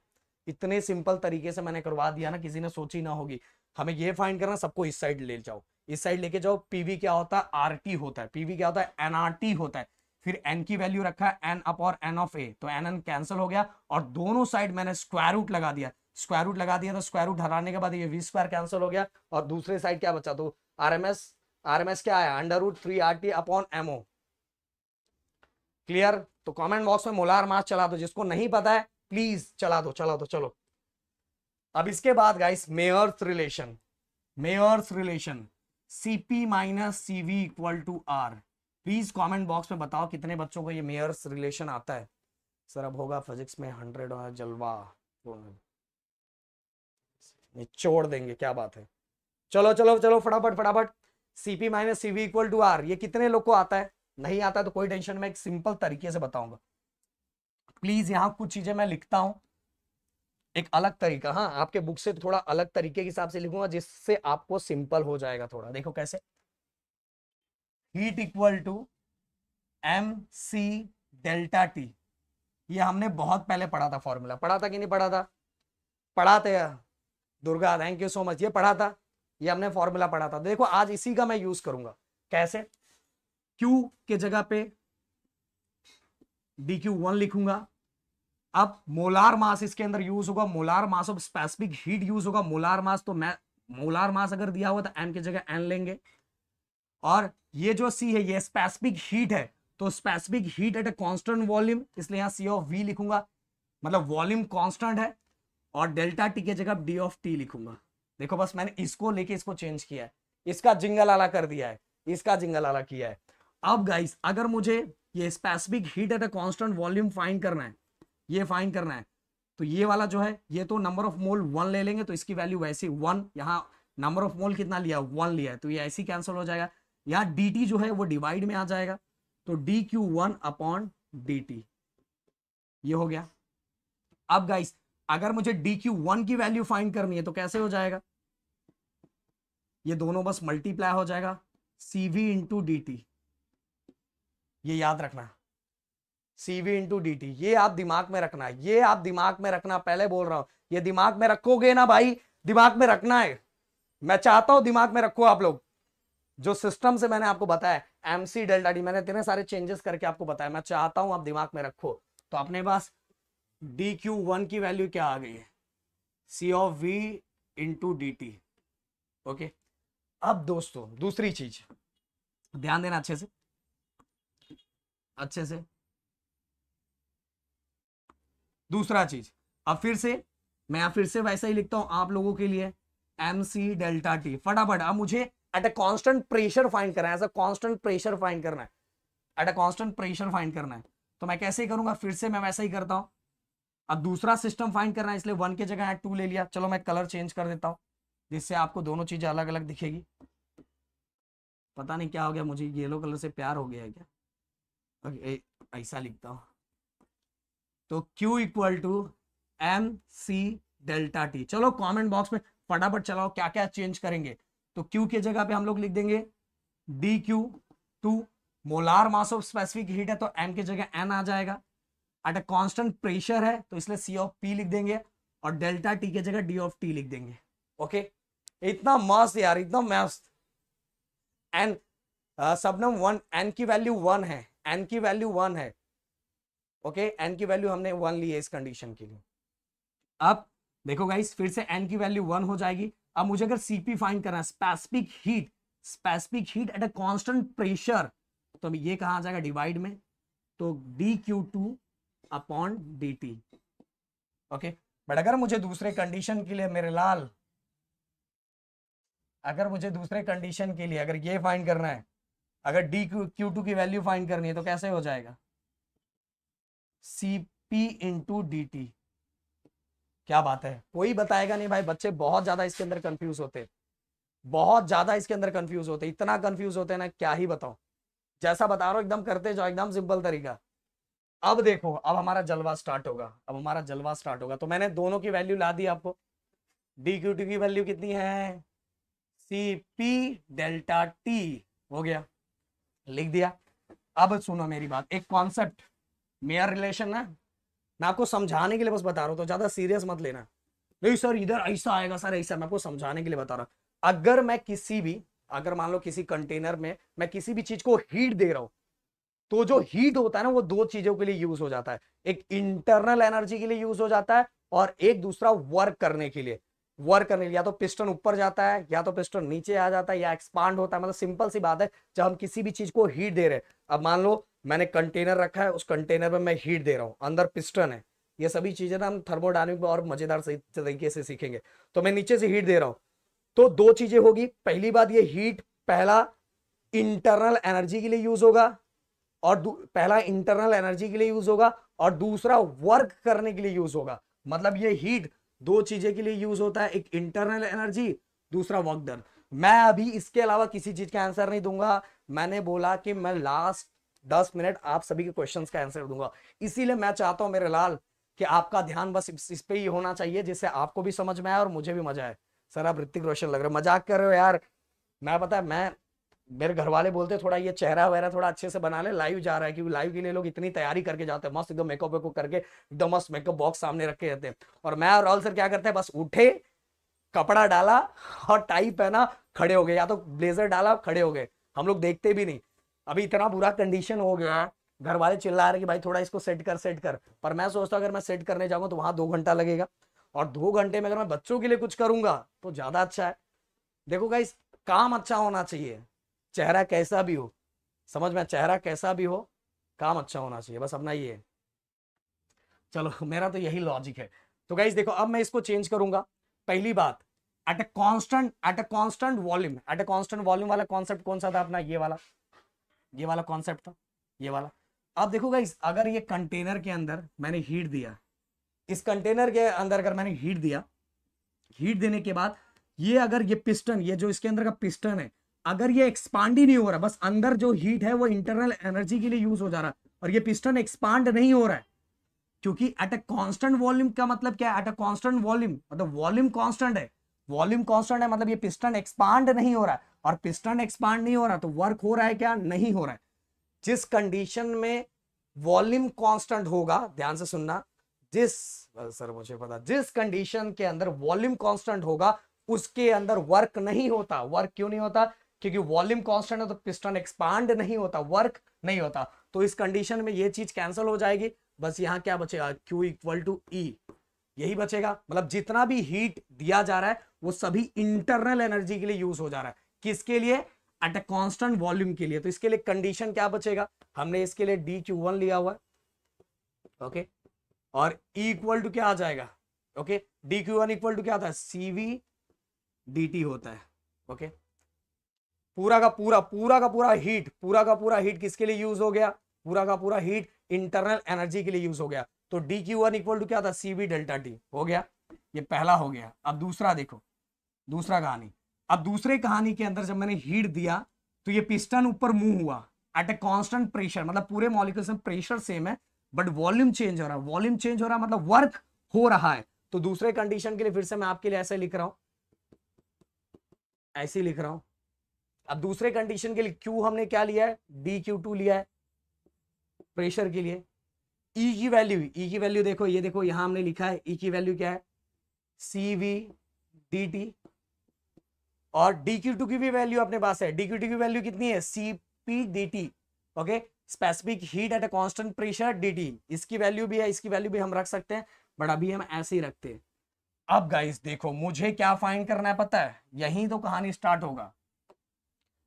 इतने सिंपल तरीके से मैंने करवा दिया ना किसी ने सोची ना होगी हमें ये फाइंड करना सबको इस साइड ले जाओ इस साइड लेके जाओ पीवी क्या होता है टी होता है पीवी क्या होता है एनआरटी होता है फिर एन की वैल्यू रखा है एन अप और एन ऑफ ए तो एन एन कैंसिल हो गया और दोनों साइड मैंने स्क्वायर रूट लगा दिया स्क्वायर रूट लगा दिया तो स्क्वायर रूट हराने के बाद ये वी स्क्वायर कैंसिल हो गया और दूसरे साइड क्या बचा तो आर एम एस आरएमएस क्या आया under root three r t upon m o clear तो कमेंट बॉक्स में मोलार मास चला दो जिसको नहीं पता है प्लीज चला दो चला दो चलो अब इसके बाद guys Mayer's relation Mayer's relation CP minus CV equal to r please comment box में बताओ कितने बच्चों को ये मेयर्स रिलेशन आता है सर अब होगा फिजिक्स में हंड्रेड और जलवा छोड़ देंगे क्या बात है चलो चलो चलो फटाफट फटाफट CP minus CV equal to are ये कितने लोग को आता है नहीं आता है तो कोई टेंशन मैं एक सिंपल तरीके से बताऊंगा प्लीज यहां कुछ चीजें मैं लिखता हूं एक अलग तरीका हाँ आपके बुक से थोड़ा अलग तरीके के हिसाब से लिखूंगा जिससे आपको सिंपल हो जाएगा थोड़ा देखो कैसे heat equal to m c delta t ये हमने बहुत पहले पढ़ा था फॉर्मूला पढ़ा था कि नहीं पढ़ा था पढ़ाते Durga thank you so much ये पढ़ा था ये हमने फॉर्मूला पढ़ा था देखो आज इसी का मैं यूज करूंगा कैसे क्यू के जगह पे डी क्यू वन लिखूंगा अब मोलार मास इसके अंदर यूज होगा molar mass of specific heat use होगा मोलार मास तो मैं मोलार मास अगर दिया हुआ तो एम की जगह एन लेंगे और ये जो सी है ये स्पेसिफिक हीट है तो specific heat at a constant volume इसलिए यहां सी ऑफ वी लिखूंगा मतलब वॉल्यूम कॉन्स्टेंट है और डेल्टा टी की जगह डी ऑफ टी लिखूंगा देखो बस मैंने इसको लेके इसको चेंज किया है इसका जिंगल आला कर दिया है इसका जिंगल आला किया है अब गाइस अगर मुझे ये specific heat at a constant volume find करना है ये फाइंड करना है तो ये वाला जो है ये तो नंबर ऑफ मोल वन ले लेंगे तो इसकी वैल्यू वैसे वन यहाँ नंबर ऑफ मोल कितना लिया वन लिया है तो ये ऐसी कैंसिल हो जाएगा यहाँ डी जो है वो डिवाइड में आ जाएगा तो D Q one upon d ये हो गया अब गाइस अगर मुझे डी क्यू वन की वैल्यू फाइंड करनी है तो कैसे हो जाएगा ये दोनों बस मल्टीप्लाई हो जाएगा सीवी इंटू डी टी ये याद रखना वी इंटू डी टी ये आप दिमाग में रखना ये आप दिमाग में रखना पहले बोल रहा हूं ये दिमाग में रखोगे ना भाई दिमाग में रखना है मैं चाहता हूं दिमाग में रखो आप लोग जो सिस्टम से मैंने आपको बताया एमसी डेल्टा डी मैंने इतने सारे चेंजेस करके आपको बताया मैं चाहता हूं आप दिमाग में रखो तो अपने पास डी क्यू वन की वैल्यू क्या आ गई है c of v into d T okay अब दोस्तों दूसरी चीज ध्यान देना अच्छे से अच्छे से दूसरा चीज अब फिर से मैं फिर से वैसा ही लिखता हूं आप लोगों के लिए एम सी डेल्टा टी फटाफट अब मुझे at a constant pressure find करना है as a constant pressure find करना है at a constant pressure find करना है तो मैं कैसे ही करूंगा फिर से मैं वैसा ही करता हूं अब दूसरा सिस्टम फाइंड करना है इसलिए वन के जगह टू ले लिया चलो मैं कलर चेंज कर देता हूँ जिससे आपको दोनों चीजें अलग अलग दिखेगी पता नहीं क्या हो गया मुझे येलो कलर से प्यार हो गया क्या ऐसा लिखता हूँ तो Q equal to m c delta t चलो कमेंट बॉक्स में फटाफट चलाओ क्या क्या चेंज करेंगे तो Q के जगह पे हम लोग लिख देंगे d Q two molar mass of specific heat है तो M के जगह N आ जाएगा एट अ कॉन्स्टेंट प्रेशर है तो इसलिए सी ऑफ पी लिख देंगे और डेल्टा टी के जगह डी ऑफ टी लिख देंगे ओके okay? इतना मस्त यार इतना मस्त एन सबनम वन एन की वैल्यू वन है एन की वैल्यू वन है ओके okay? एन की वैल्यू हमने वन ली है इस कंडीशन के लिए अब देखो गाइस फिर से एन की वैल्यू वन हो जाएगी अब मुझे अगर सीपी फाइंड करना है specific heat specific heat at a constant pressure तो ये कहा जाएगा डिवाइड में तो D Q two upon D T okay but अगर मुझे दूसरे कंडीशन के लिए मेरे लाल अगर मुझे दूसरे कंडीशन के लिए अगर ये फाइंड करना है अगर डी क्यू टू की वैल्यू फाइंड करनी है तो कैसे हो जाएगा c p into d T क्या बात है कोई बताएगा नहीं भाई बच्चे बहुत ज्यादा इसके अंदर कंफ्यूज होते बहुत ज्यादा इसके अंदर कंफ्यूज होते इतना कंफ्यूज होते ना क्या ही बताओ जैसा बता रहा हूं एकदम करते जाओ एकदम सिंपल तरीका अब देखो अब हमारा जलवा स्टार्ट होगा अब हमारा जलवा स्टार्ट होगा तो मैंने दोनों की वैल्यू ला दी आपको डी क्यू टी की वैल्यू कितनी है सी पी डेल्टा टी हो गया लिख दिया अब सुनो मेरी बात एक कॉन्सेप्ट मेयर रिलेशन ना मैं आपको समझाने के लिए बस बता रहा हूँ तो ज्यादा सीरियस मत लेना नहीं सर इधर ऐसा आएगा सर ऐसा मैं आपको समझाने के लिए बता रहा हूँ अगर मैं किसी भी अगर मान लो किसी कंटेनर में मैं किसी भी चीज को हीट दे रहा हूँ तो जो हीट होता है ना वो दो चीजों के लिए यूज हो जाता है एक इंटरनल एनर्जी के लिए यूज हो जाता है और एक दूसरा वर्क करने के लिए वर्क करने या तो पिस्टन ऊपर जाता है या तो पिस्टन नीचे आ जाता है या एक्सपांड होता है मतलब सिंपल सी बात है जब हम किसी भी चीज को हीट दे रहे हैं अब मान लो मैंने कंटेनर रखा है उस कंटेनर में मैं हीट दे रहा हूं अंदर पिस्टन है ये सभी चीजें ना हम थर्मोडाइनमिक और मजेदार तरीके से सीखेंगे तो मैं नीचे से हीट दे रहा हूँ तो दो चीजें होगी पहली बात ये हीट पहला इंटरनल एनर्जी के लिए यूज होगा और पहला इंटरनल एनर्जी के लिए यूज होगा और दूसरा वर्क करने के लिए यूज होगा मतलब ये हीट दो चीजें के लिए यूज होता है एक इंटरनल एनर्जी दूसरा वर्क डन मैं अभी इसके अलावा किसी चीज का आंसर नहीं दूंगा मैंने बोला कि मैं लास्ट दस मिनट आप सभी के क्वेश्चंस का आंसर दूंगा इसीलिए मैं चाहता हूं मेरे लाल कि आपका ध्यान बस इस, पे ही होना चाहिए जिससे आपको भी समझ में आए और मुझे भी मजा आए सर आप ऋतिक रोशन लग रहे मजाक कर रहे हो यार मैं पता है मैं मेरे घर वाले बोलते थोड़ा ये चेहरा वगैरह थोड़ा अच्छे से बना ले लाइव जा रहा है क्योंकि लाइव के लिए लोग इतनी तैयारी करके जाते हैं मस्त एकदम मेकअप वेकअप करके एकदम मस्त मेकअप बॉक्स सामने रखे रहते हैं और मैं और राहुल सर क्या करते हैं बस उठे कपड़ा डाला और टाई पहना खड़े हो गए या तो ब्लेजर डाला खड़े हो गए हम लोग देखते भी नहीं अभी इतना बुरा कंडीशन हो गया है घर वाले चिल्ला रहे कि भाई थोड़ा इसको सेट कर सेट कर पर मैं सोचता हूँ अगर मैं सेट करने जाऊँगा तो वहाँ दो घंटा लगेगा और दो घंटे में अगर मैं बच्चों के लिए कुछ करूंगा तो ज़्यादा अच्छा है देखो गाइस काम अच्छा होना चाहिए चेहरा कैसा भी हो समझ में चेहरा कैसा भी हो काम अच्छा होना चाहिए बस अपना ये चलो मेरा तो यही लॉजिक है तो गाइज देखो अब मैं इसको चेंज करूंगा पहली बात at a constant at a constant volume at a constant volume वाला कॉन्सेप्ट कौन सा था अपना ये वाला ये वाला कॉन्सेप्ट था ये वाला अब देखो गाइज अगर ये कंटेनर के अंदर मैंने हीट दिया इस कंटेनर के अंदर अगर मैंने हीट दिया हीट देने के बाद ये अगर ये पिस्टन ये जो इसके अंदर का पिस्टन है अगर ये एक्सपांड ही नहीं हो रहा बस अंदर जो हीट है वो इंटरनल एनर्जी के लिए यूज हो जा रहा है और ये पिस्टन एक्सपांड नहीं हो रहा है क्योंकि एट अ कांस्टेंट वॉल्यूम का मतलब क्या है एट अ कांस्टेंट वॉल्यूम मतलब वॉल्यूम कांस्टेंट है वॉल्यूम कांस्टेंट है मतलब ये पिस्टन एक्सपांड नहीं हो रहा है और पिस्टन एक्सपांड नहीं हो रहा तो वर्क हो रहा है क्या नहीं हो रहा है जिस कंडीशन में वॉल्यूम कांस्टेंट होगा ध्यान से सुनना जिस सर मुझे पता जिस कंडीशन के अंदर वॉल्यूम कांस्टेंट होगा उसके अंदर वर्क नहीं होता वर्क क्यों नहीं होता क्योंकि वॉल्यूम कांस्टेंट है तो पिस्टन एक्सपांड नहीं होता वर्क नहीं होता तो इस कंडीशन में ये चीज कैंसिल हो जाएगी बस यहाँ क्या बचेगा Q इक्वल टू ई यही बचेगा मतलब जितना भी हीट दिया जा रहा है वो सभी इंटरनल एनर्जी के लिए यूज हो जा रहा है किसके लिए एट अ कॉन्स्टेंट वॉल्यूम के लिए तो इसके लिए कंडीशन क्या बचेगा हमने इसके लिए डी क्यू वन लिया हुआ है ओके और ई इक्वल टू क्या आ जाएगा okay d Q one equal to क्या आता है सीवी डी टी होता है ओके okay? पूरा का पूरा पूरा का पूरा हीट पूरा का पूरा हीट किसके लिए यूज हो गया पूरा का पूरा हीट इंटरनल एनर्जी के लिए यूज हो गया तो D Q one equal to क्या था सीबी डेल्टा टी हो गया ये पहला हो गया अब दूसरा देखो दूसरा कहानी अब दूसरे कहानी के अंदर जब मैंने हीट दिया तो ये पिस्टन ऊपर मूव हुआ एट ए कॉन्स्टेंट प्रेशर मतलब पूरे मॉलिक्यूल में प्रेशर सेम है बट वॉल्यूम चेंज हो रहा है वॉल्यूम चेंज हो रहा है मतलब वर्क हो रहा है तो दूसरे कंडीशन के लिए फिर से मैं आपके लिए ऐसे लिख रहा हूं ऐसे लिख रहा हूं अब दूसरे कंडीशन के लिए क्यू हमने क्या लिया है डी क्यू टू लिया है प्रेशर के लिए E की वैल्यू E की वैल्यू देखो ये देखो यहां हमने लिखा है E की वैल्यू क्या है सी वी डी टी और डी क्यू टू की भी वैल्यू अपने पास है डी क्यू टू की वैल्यू कितनी है C P D T okay specific heat at a constant pressure D T इसकी वैल्यू भी है इसकी वैल्यू भी हम रख सकते हैं बट अभी हम ऐसे ही रखते हैं अब गाइस देखो मुझे क्या फाइंड करना है पता है यही तो कहानी स्टार्ट होगा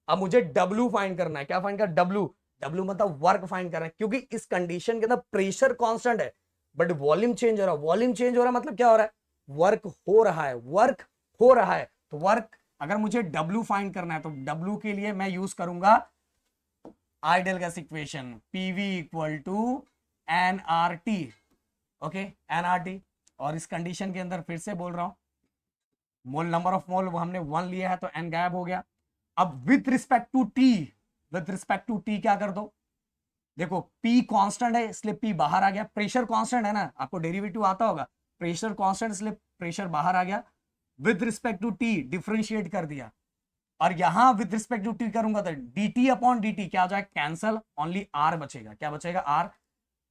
अब मुझे डब्ल्यू फाइंड करना है क्या फाइंड कर W डब्ल्यू मतलब वर्क फाइंड करना है क्योंकि इस कंडीशन के अंदर प्रेशर कांस्टेंट है बट वॉल्यूम चेंज हो रहा है वॉल्यूम चेंज हो रहा है मतलब क्या हो रहा है वर्क हो रहा है वर्क हो रहा है तो वर्क अगर मुझे W फाइंड करना है तो W के लिए मैं यूज करूंगा ideal gas equation PV equal to N R T okay N R T और इस कंडीशन के अंदर फिर से बोल रहा हूं मोल नंबर ऑफ मोल हमने वन लिया है तो एन गायब हो गया अब with respect to T with respect to T क्या कर दो देखो पी कांस्टेंट है इसलिए पी बाहर आ गया प्रेशर कांस्टेंट है ना आपको डेरिवेटिव आता होगा प्रेशर कांस्टेंट इसलिए प्रेशर बाहर आ गया with respect to T differentiate कर दिया और यहां विद रिस्पेक्ट टू टी करूंगा तो D T upon D T क्या हो जाएगा कैंसल ओनली आर बचेगा क्या बचेगा R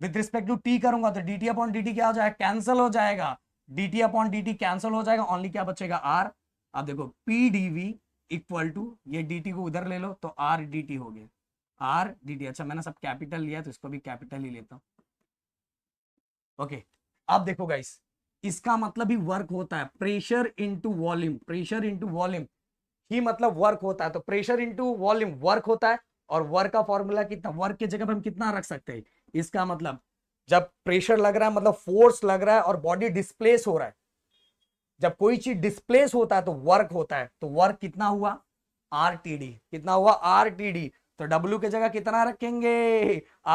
with respect to T करूंगा तो D T upon D T क्या हो जाएगा कैंसल हो जाएगा D T upon D T cancel हो जाएगा ओनली क्या बचेगा आर अब देखो P D V equal to ये dt को उधर ले लो तो आर डी हो गया आर डी अच्छा मैंने सब कैपिटल लिया तो इसको भी कैपिटल ही लेता हूँ ओके आप देखो गाइस इसका मतलब ही वर्क होता है pressure into volume pressure into volume ही मतलब वर्क होता है तो प्रेशर इंटू वॉल्यूम वर्क होता है और वर्क का फॉर्मूला कितना वर्क की जगह पर हम कितना रख सकते हैं इसका मतलब जब प्रेशर लग रहा है मतलब फोर्स लग रहा है और बॉडी डिस्प्लेस हो रहा है जब कोई चीज डिस्प्लेस होता है तो वर्क होता है तो वर्क कितना हुआ आर कितना हुआ आर तो डब्ल्यू के जगह कितना रखेंगे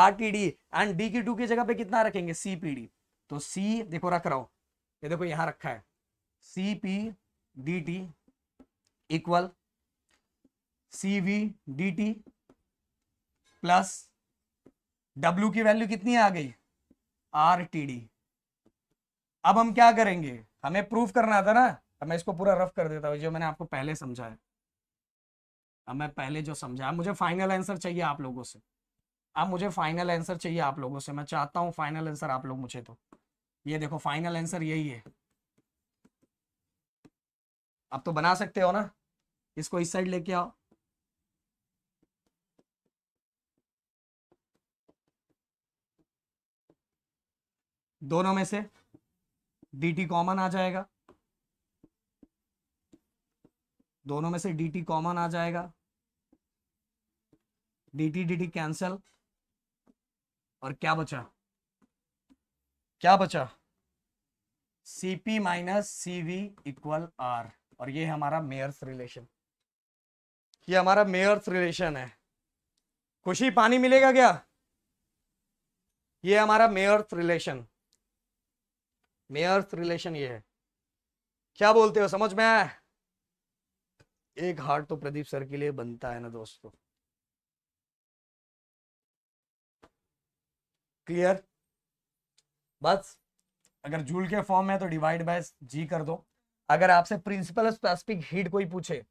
R T D and D की टू की जगह पे कितना रखेंगे सीपीडी तो सी देखो रख रहा हूं ये देखो यहां रखा है C P D T equal C V D T plus W की वैल्यू कितनी आ गई आर टी डी अब हम क्या करेंगे हमें प्रूफ करना था ना तो मैं इसको पूरा रफ कर देता हूँ जो मैंने आपको पहले समझाया अब मैं पहले जो समझाया मुझे फाइनल आंसर चाहिए आप लोगों से अब मुझे फाइनल आंसर चाहिए आप लोगों से मैं चाहता हूँ फाइनल आंसर आप लोग मुझे तो ये देखो फाइनल आंसर यही है आप तो बना सकते हो ना इसको इस साइड लेके आओ दोनों में से dt कॉमन आ जाएगा दोनों में से टी कॉमन आ जाएगा डी टी कैंसल और क्या बचा क्या बचा CP minus C V equal R और ये हमारा मेयर्स रिलेशन ये हमारा मेयर्स रिलेशन है खुशी पानी मिलेगा क्या ये हमारा मेयर्स रिलेशन मेयर्स रिलेशन ये है क्या बोलते हो समझ में आया एक हार्ट तो प्रदीप सर के लिए बनता है ना दोस्तों क्लियर बस अगर जूल के फॉर्म में तो डिवाइड बाय जी कर दो अगर आपसे प्रिंसिपल स्पेसिफिक हीट कोई पूछे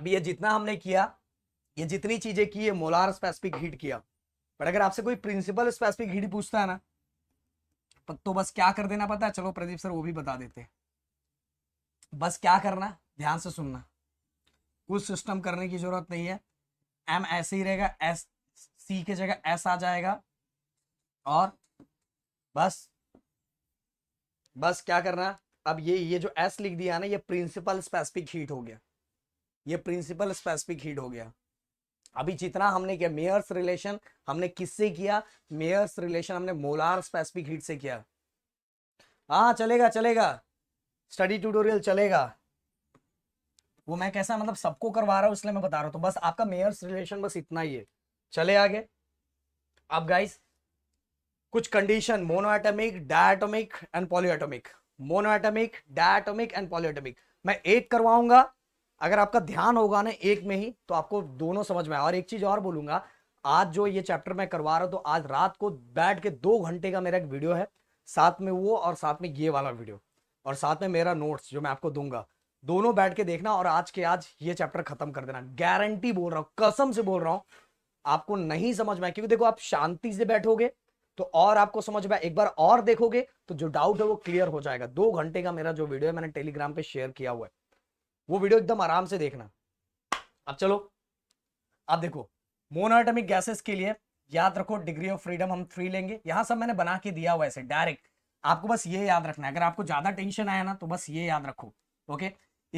अभी ये जितना हमने किया ये जितनी चीजें की है मोलार स्पेसिफिक हीट किया बट अगर आपसे कोई प्रिंसिपल स्पेसिफिक हीट पूछता है ना तो, तो बस क्या कर देना पता है चलो प्रदीप सर वो भी बता देते बस क्या करना ध्यान से सुनना कुछ सिस्टम करने की जरूरत नहीं है एम ऐसे ही रहेगा एस सी के जगह एस आ जाएगा और बस बस क्या करना अब ये ये जो एस लिख दिया ना ये प्रिंसिपल स्पेसिफिक हीट हो गया ये प्रिंसिपल स्पेसिफिक हीट हो गया अभी जितना हमने किया मेयर्स रिलेशन हमने किससे किया मेयर्स रिलेशन हमने मोलार स्पेसिफिक हीट से किया हाँ चलेगा चलेगा स्टडी ट्यूटोरियल चलेगा वो मैं कैसा मतलब सबको करवा रहा हूं इसलिए मैं बता रहा हूं तो बस आपका मेयर्स रिलेशन बस इतना ही है चले आगे अब गाइस कुछ condition monoatomic diatomic and mono monoatomic diatomic and polyatomic मैं एक करवाऊंगा अगर आपका ध्यान होगा ना एक में ही तो आपको दोनों समझ में आए और एक चीज और बोलूंगा आज जो ये चैप्टर मैं करवा रहा हूँ तो आज रात को बैठ के दो घंटे का मेरा एक वीडियो है साथ में वो और साथ में ये वाला वीडियो और साथ में मेरा नोट्स जो मैं आपको दूंगा दोनों बैठ के देखना और आज के आज ये चैप्टर खत्म कर देना गारंटी बोल रहा हूँ कसम से बोल रहा हूँ आपको नहीं समझ में क्योंकि देखो आप शांति से बैठोगे तो और आपको समझ में एक बार और देखोगे तो जो डाउट है वो क्लियर हो जाएगा दो घंटे का मेरा जो वीडियो है मैंने टेलीग्राम पे शेयर किया हुआ है वो वीडियो एकदम आराम से देखना अब चलो आप देखो मोनोटमिक गैसेस के लिए याद रखो डिग्री ऑफ फ्रीडम हम थ्री लेंगे यहां सब मैंने बना के दिया हुआ ऐसे डायरेक्ट आपको बस ये याद रखना है अगर आपको ज्यादा टेंशन आया ना तो बस ये याद रखो ओके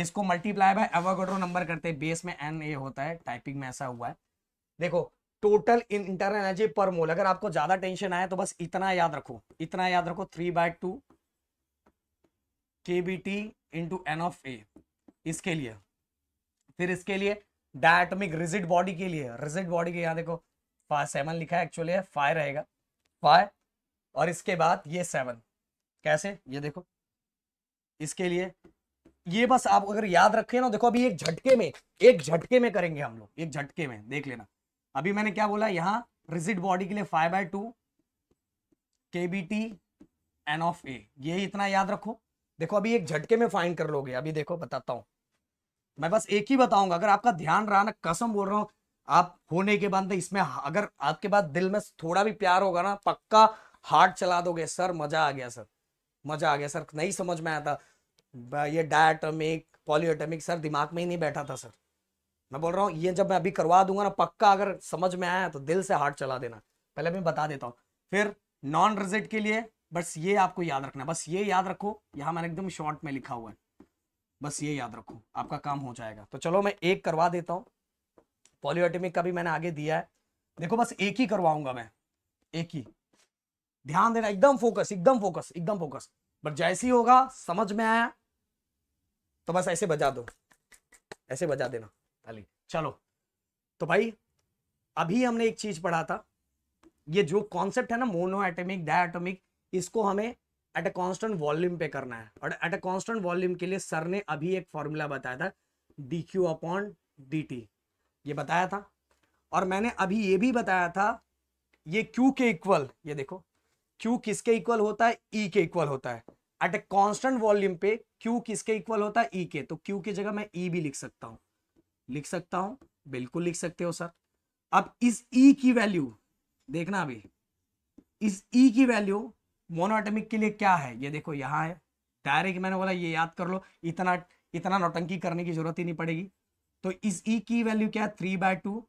इसको मल्टीप्लाई बाय एवागोड्रो नंबर करते हैं बेस में एन ए होता है टाइपिंग में ऐसा हुआ है देखो टोटल इन इंटरनल एनर्जी पर मोल अगर आपको ज्यादा टेंशन आया तो बस इतना याद रखो इतना याद रखो three by two K B T into N of A इसके लिए फिर इसके लिए डायटमिक रिजिड बॉडी के लिए रिजिड बॉडी के यहाँ देखो सेवन लिखा है एक्चुअली है फाइव रहेगा फाइव और इसके बाद ये सेवन कैसे ये देखो इसके लिए ये बस आप अगर याद रखें ना देखो अभी एक झटके में एक झटके में करेंगे हम लोग एक झटके में देख लेना अभी मैंने क्या बोला यहाँ रिजिड बॉडी के लिए five by two K B T N of A ये इतना याद रखो देखो अभी एक झटके में फाइन कर लोगे अभी देखो बताता हूँ मैं बस एक ही बताऊंगा अगर आपका ध्यान रहा ना कसम बोल रहा हूँ आप होने के बाद इसमें अगर आपके बाद दिल में थोड़ा भी प्यार होगा ना पक्का हार्ट चला दोगे सर मजा आ गया सर मजा आ गया सर नहीं समझ में आया था ये डायटमिक पॉलियोटमिक सर दिमाग में ही नहीं बैठा था सर मैं बोल रहा हूँ ये जब मैं अभी करवा दूंगा ना पक्का अगर समझ में आया तो दिल से हार्ट चला देना पहले मैं बता देता हूँ फिर नॉन रिजिट के लिए बस ये आपको याद रखना बस ये याद रखो यहाँ मैंने एकदम शॉर्ट में लिखा हुआ है बस ये याद रखो आपका काम हो जाएगा तो चलो मैं एक करवा देता हूँ पॉलियोटेमिक का भी मैंने आगे दिया है देखो बस एक ही करवाऊंगा मैं एक ही ध्यान देना एकदम फोकस एकदम फोकस एकदम फोकस बट जैसे ही होगा समझ में आया तो बस ऐसे बजा दो ऐसे बजा देना खाली चलो तो भाई अभी हमने एक चीज पढ़ा था ये जो कॉन्सेप्ट है ना मोनो एटेमिक डायटोमिक इसको हमें एट अ कॉन्स्टेंट वॉल्यूम पे करना है और एट अ कॉन्स्टेंट वॉल्यूम के लिए सर ने अभी एक फॉर्मूला बताया था D Q upon D T ये बताया था और मैंने अभी ये भी बताया था ये क्यू के इक्वल ये देखो क्यू किसके इक्वल होता है ई e के इक्वल होता है एट अ कॉन्स्टेंट वॉल्यूम पे क्यू किसके इक्वल होता है ई e के तो क्यू की जगह मैं ई e भी लिख सकता हूँ लिख सकता हूँ बिल्कुल लिख सकते हो सर अब इस ई e की वैल्यू देखना अभी इस ई e की वैल्यू मोनोटमिक के लिए क्या है ये देखो यहाँ है डायरेक्ट मैंने बोला ये याद कर लो इतना इतना नोटंकी करने की जरूरत ही नहीं पड़ेगी तो इस ई e की वैल्यू क्या है थ्री बाय टू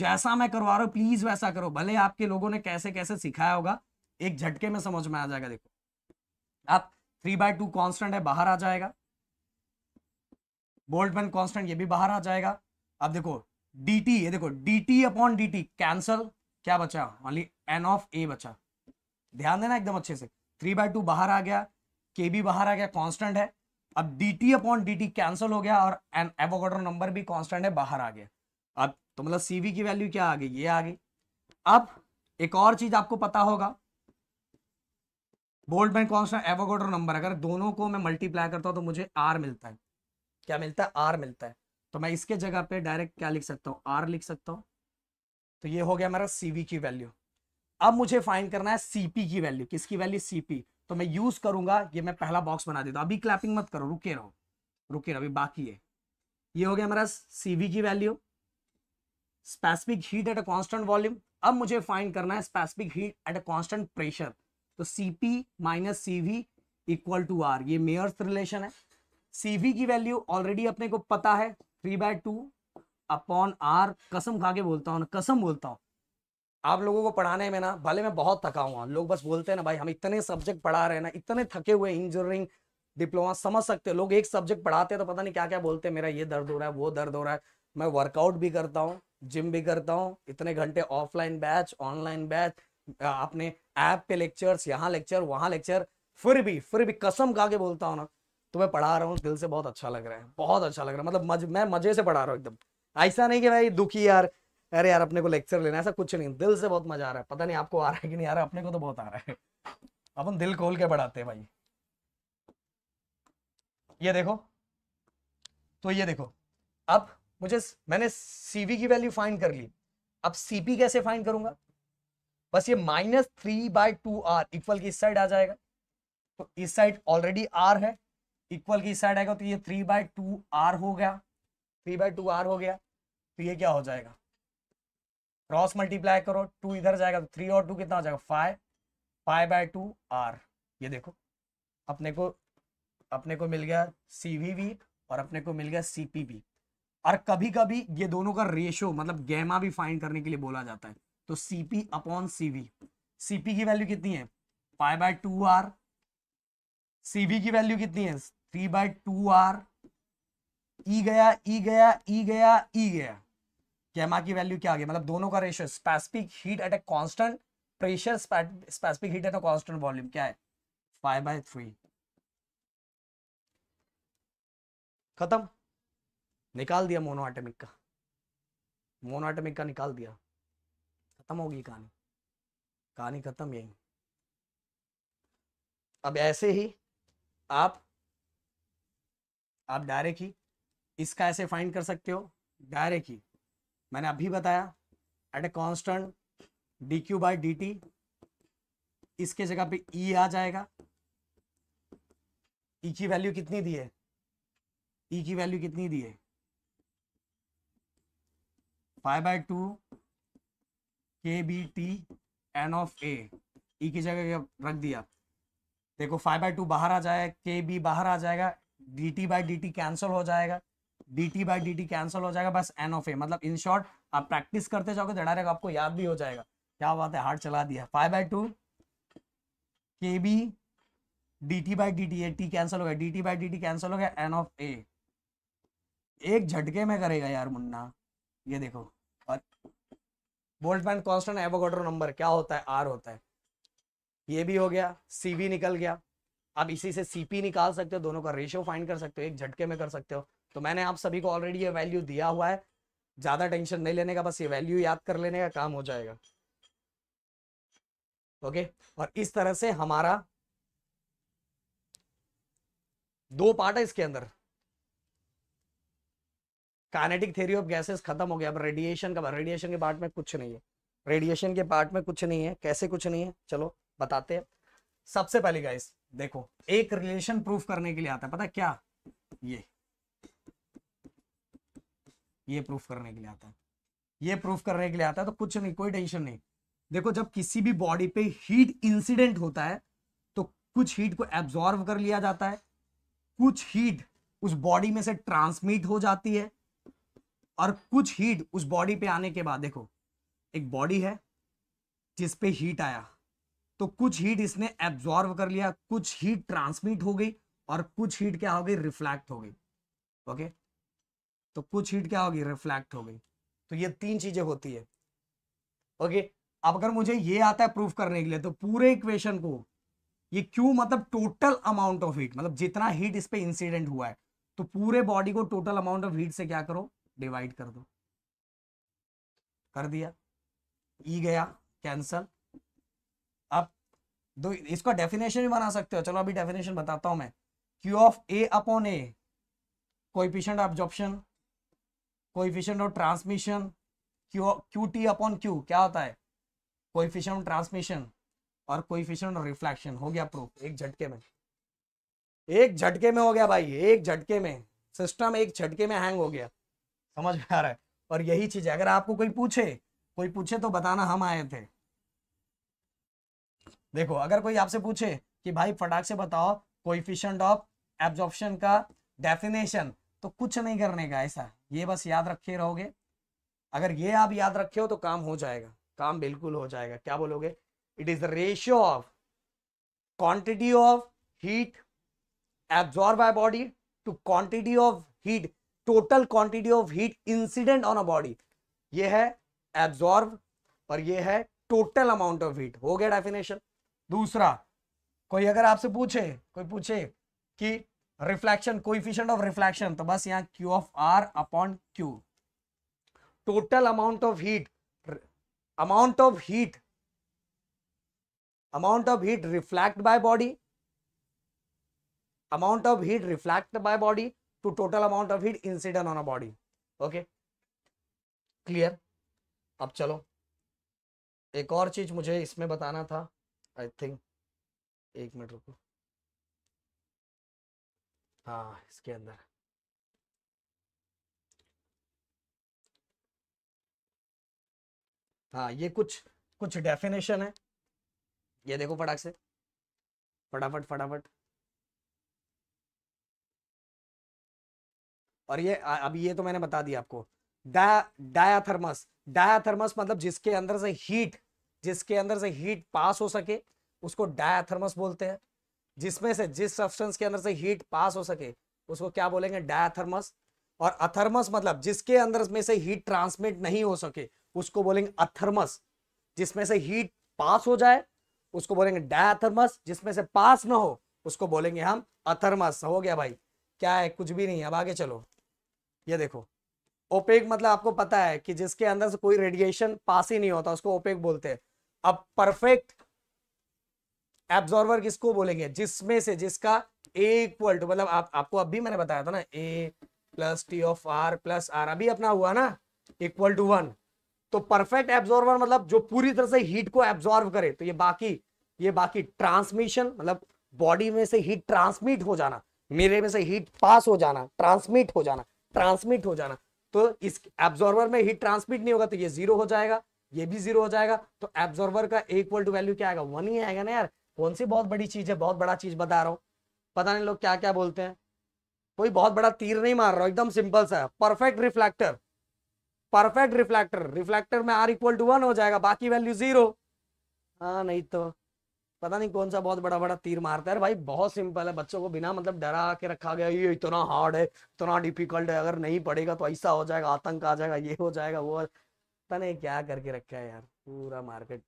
जैसा मैं करवा रहा हूँ प्लीज वैसा करो भले आपके लोगों ने कैसे कैसे सिखाया होगा एक झटके में समझ में आ जाएगा देखो आप थ्री बाय टू कॉन्स्टेंट है बाहर आ जाएगा बोल्टमैन कॉन्स्टेंट ये भी बाहर आ जाएगा अब देखो डी टी ये देखो D T upon D T cancel क्या बचा ओनली एन ऑफ ए बचा ध्यान देना एकदम अच्छे से थ्री बाय टू बाहर आ गया के बी बाहर आ गया कांस्टेंट है अब D T upon D T cancel हो गया और एन एवोगेड्रो नंबर भी कांस्टेंट है बाहर आ गया अब तो मतलब सीवी की वैल्यू क्या आ गई ये आ गई अब एक और चीज आपको पता होगा बोल्टमैन कांस्टेंट एवोगेड्रो नंबर अगर दोनों को मैं मल्टीप्लाई करता हूँ तो मुझे आर मिलता है क्या मिलता है आर मिलता है तो मैं इसके जगह पे डायरेक्ट क्या लिख सकता हूँ आर लिख सकता हूँ तो ये हो गया हमारा सीवी की वैल्यू अब मुझे फाइंड करना है सीपी की वैल्यू किसकी वैल्यू सीपी तो मैं यूज करूंगा ये मैं पहला बॉक्स बना देता अभी क्लैपिंग मत करो रुके रहो रुके रहो अभी बाकी है ये हो गया हमारा सीवी की value specific heat at a constant volume अब मुझे फाइंड करना है specific heat at a constant pressure तो CP minus CV equal to are ये मेयर्स रिलेशन है सीवी की वैल्यू ऑलरेडी अपने को पता है three by two upon R कसम खा के बोलता हूं कसम बोलता हूं आप लोगों को पढ़ाने में ना भले मैं बहुत थका हुआ लोग बस बोलते हैं ना भाई हम इतने सब्जेक्ट पढ़ा रहे हैं ना इतने थके हुए इंजीनियरिंग डिप्लोमा समझ सकते हो लोग एक सब्जेक्ट पढ़ाते हैं तो पता नहीं क्या क्या बोलते हैं मेरा ये दर्द हो रहा है वो दर्द हो रहा है मैं वर्कआउट भी करता हूँ जिम भी करता हूँ इतने घंटे ऑफलाइन बैच ऑनलाइन बैच अपने ऐप पे लेक्चर्स यहाँ लेक्चर वहाँ लेक्चर फिर भी फिर भी कसम गा के बोलता हूँ ना तो मैं पढ़ा रहा हूँ दिल से बहुत अच्छा लग रहा है बहुत अच्छा लग रहा है मतलब मज, मैं मजे से पढ़ा रहा हूँ एकदम ऐसा नहीं कि भाई दुखी यार अरे यार अपने को लेक्चर लेना ऐसा कुछ नहीं दिल से बहुत मजा आ रहा है पता नहीं आपको आ रहा है कि नहीं आ रहा अपने को तो बहुत आ रहा है अपन दिल खोल के बढ़ाते हैं भाई ये देखो तो ये देखो अब मुझे मैंने सीवी की वैल्यू फाइन कर ली अब सीपी कैसे फाइन करूंगा बस ये minus three by two R equal की इस साइड आ जाएगा तो इस साइड ऑलरेडी आर है इक्वल की इस साइड आएगा तो ये थ्री बाई टू आर हो गया थ्री बाय टू आर हो गया तो ये क्या हो जाएगा क्रॉस मल्टीप्लाई करो टू इधर जाएगा तो थ्री और टू कितना हो जाएगा five five by two are ये देखो अपने को अपने को मिल गया सी और अपने को मिल गया सी और कभी कभी ये दोनों का रेशो मतलब गैमा भी फाइंड करने के लिए बोला जाता है तो सीपी अपॉन सीवी सीपी की वैल्यू कितनी है five by two R CV की वैल्यू कितनी है three by two R E गया ई e गया ई e गया ई e गया कि की वैल्यू क्या आ गई मतलब दोनों का ratio specific heat at a constant pressure specific heat at a constant volume क्या है फाइव बाई थ्री खत्म निकाल दिया मोनोआटमिक का मोनोआटमिक का निकाल दिया खत्म होगी कहानी कहानी खत्म यही अब ऐसे ही आप आप डायरेक्ट ही इसका ऐसे फाइंड कर सकते हो डायरेक्ट ही मैंने अभी बताया at a constant D Q by D T इसके जगह पे ई e आ जाएगा ई e की वैल्यू कितनी दी है ई e की वैल्यू कितनी दी है five by two K B T N of A E की जगह रख दिया देखो फाइव बाई टू बाहर आ जाएगा के बी बाहर आ जाएगा D T by D T cancel हो जाएगा D T by D T cancel हो जाएगा बस एन ऑफ ए मतलब इन शॉर्ट आप प्रैक्टिस करते जाओगे तो डायरेक्ट आपको याद भी हो जाएगा क्या बात है हार्ड चला दिया five by two K B D T by D T A T cancel हो गया D T by D T cancel हो गया एन ऑफ ए एक झटके में करेगा यार मुन्ना ये देखो और बोल्टमैन कॉन्स्टेंट एवोगाड्रो नंबर क्या होता है आर होता है ये भी हो गया सी भी निकल गया अब इसी से सीपी निकाल सकते हो दोनों का रेशियो फाइंड कर सकते हो एक झटके में कर सकते हो तो मैंने आप सभी को ऑलरेडी ये वैल्यू दिया हुआ है ज़्यादा टेंशन नहीं लेने का बस ये वैल्यू याद कर लेने का काम हो जाएगा ओके और इस तरह से हमारा दो पार्ट है इसके अंदर कानेटिक थ्योरी ऑफ गैसेस खत्म हो गया अब रेडिएशन का रेडिएशन के पार्ट में कुछ नहीं है रेडिएशन के पार्ट में कुछ नहीं है कैसे कुछ नहीं है चलो बताते हैं सबसे पहले गाइस देखो एक रिलेशन प्रूफ करने के लिए आता है पता क्या ये ये प्रूफ करने के लिए आता है ये प्रूफ करने के लिए आता है तो कुछ नहीं कोई टेंशन नहीं देखो जब किसी भी बॉडी पे हीट इंसिडेंट होता है तो कुछ हीट को एब्जॉर्व कर लिया जाता है कुछ हीट उस बॉडी में से ट्रांसमिट हो जाती है और कुछ हीट उस बॉडी पे आने के बाद देखो एक बॉडी है जिस पे हीट आया तो कुछ हीट इसने एब्जॉर्व कर लिया कुछ हीट ट्रांसमिट हो गई और कुछ हीट क्या हो गई रिफ्लेक्ट हो गई ओके okay? तो कुछ हीट क्या होगी रिफ्लेक्ट हो गई तो ये तीन चीजें होती है ओके अब अगर मुझे ये आता है प्रूफ करने के लिए तो पूरे इक्वेशन को ये क्यू मतलब टोटल अमाउंट ऑफ हीट मतलब जितना हीट इस पे इंसिडेंट हुआ है तो पूरे बॉडी को टोटल अमाउंट ऑफ हीट से क्या करो डिवाइड कर दो कर दिया ई e गया कैंसल अब दो इसका डेफिनेशन भी बना सकते हो चलो अभी डेफिनेशन बताता हूं मैं Q of A upon A कोई absorption coefficient of transmission Q Q T upon Q क्या होता है कोइफिशियंट ऑफ ट्रांसमिशन और कोइफिशियंट ऑफ रिफ्लेक्शन हो गया प्रूफ एक झटके में एक झटके में हो गया भाई एक झटके में सिस्टम एक झटके में हैंग हो गया समझ में आ रहा है और यही चीज है अगर आपको कोई पूछे कोई पूछे तो बताना हम आए थे देखो अगर कोई आपसे पूछे कि भाई फटाक से बताओ कोइफिशियंट ऑफ एब्जॉर्प्शन का डेफिनेशन तो कुछ नहीं करने का ऐसा ये बस याद रखे रहोगे अगर ये आप याद रखे हो तो काम हो जाएगा काम बिल्कुल हो जाएगा क्या बोलोगे it is the ratio of quantity of heat absorb by body to quantity of heat total quantity of heat incident on a body ये है एब्जॉर्ब और ये है टोटल अमाउंट ऑफ हीट हो गया डेफिनेशन दूसरा कोई अगर आपसे पूछे कोई पूछे कि रिफ्लेक्शन कोइफिशियंट ऑफ रिफ्लेक्शन तो बस यहाँ Q of R upon Q total amount of heat amount of heat amount of heat reflect by body amount of heat reflect by body to total amount of heat incident on a body okay clear अब चलो एक और चीज मुझे इसमें बताना था आई थिंक एक मिनट रुको हाँ इसके अंदर हाँ ये कुछ कुछ डेफिनेशन है ये देखो फटाक से फटाफट फटाफट और ये अभी ये तो मैंने बता दिया आपको डायाथर्मस डायाथर्मस मतलब जिसके अंदर से हीट जिसके अंदर से हीट पास हो सके उसको डायाथर्मस बोलते हैं जिसमें से जिस सब्सटेंस के अंदर से हीट पास हो सके उसको क्या बोलेंगे डायथर्मस और अथर्मस मतलब जिसके अंदर में से हीट ट्रांसमिट नहीं हो सके उसको बोलेंगे अथर्मस जिसमें से हीट पास हो जाए उसको बोलेंगे डायथर्मस जिसमें से पास ना हो उसको बोलेंगे हम अथर्मस हो गया भाई क्या है कुछ भी नहीं अब आगे चलो ये देखो ओपेक मतलब आपको पता है कि जिसके अंदर से कोई रेडिएशन पास ही नहीं होता उसको ओपेक बोलते हैं अब परफेक्ट एब्जॉर्वर किसको बोलेंगे जिसमें से जिसका ए इक्वल टू मतलब आप, आपको अभी मैंने बताया था ना A plus T of R plus R अभी अपना हुआ ना इक्वल टू वन तो परफेक्ट एब्जॉर्वर मतलब जो पूरी तरह से हीट को एब्जॉर्व करे तो ये बाकी ये बाकी ट्रांसमिशन मतलब बॉडी में से हीट ट्रांसमिट हो जाना मेरे में से हीट पास हो जाना ट्रांसमिट हो जाना ट्रांसमिट हो जाना तो इस एब्जॉर्वर में हीट ट्रांसमिट नहीं होगा तो ये जीरो हो जाएगा ये भी जीरो हो जाएगा तो एब्जॉर्वर का इक्वल टू वैल्यू क्या आएगा वन ही आएगा ना यार कौन सी बहुत बड़ी चीज है बहुत बड़ा चीज बता रहा हूँ पता नहीं लोग क्या क्या बोलते हैं कोई बहुत बड़ा तीर नहीं मार रहा एकदम सिंपल सा perfect reflector perfect reflector reflector में आर इक्वल टू वन हो जाएगा बाकी वैल्यू जीरो हाँ नहीं तो पता नहीं कौन सा बहुत बड़ा बड़ा तीर मारता है भाई बहुत सिंपल है बच्चों को बिना मतलब डरा के रखा गया ये इतना हार्ड है इतना डिफिकल्ट है अगर नहीं पड़ेगा तो ऐसा हो जाएगा आतंक आ जाएगा ये हो जाएगा वो पता नहीं क्या करके रखा है यार पूरा मार्केट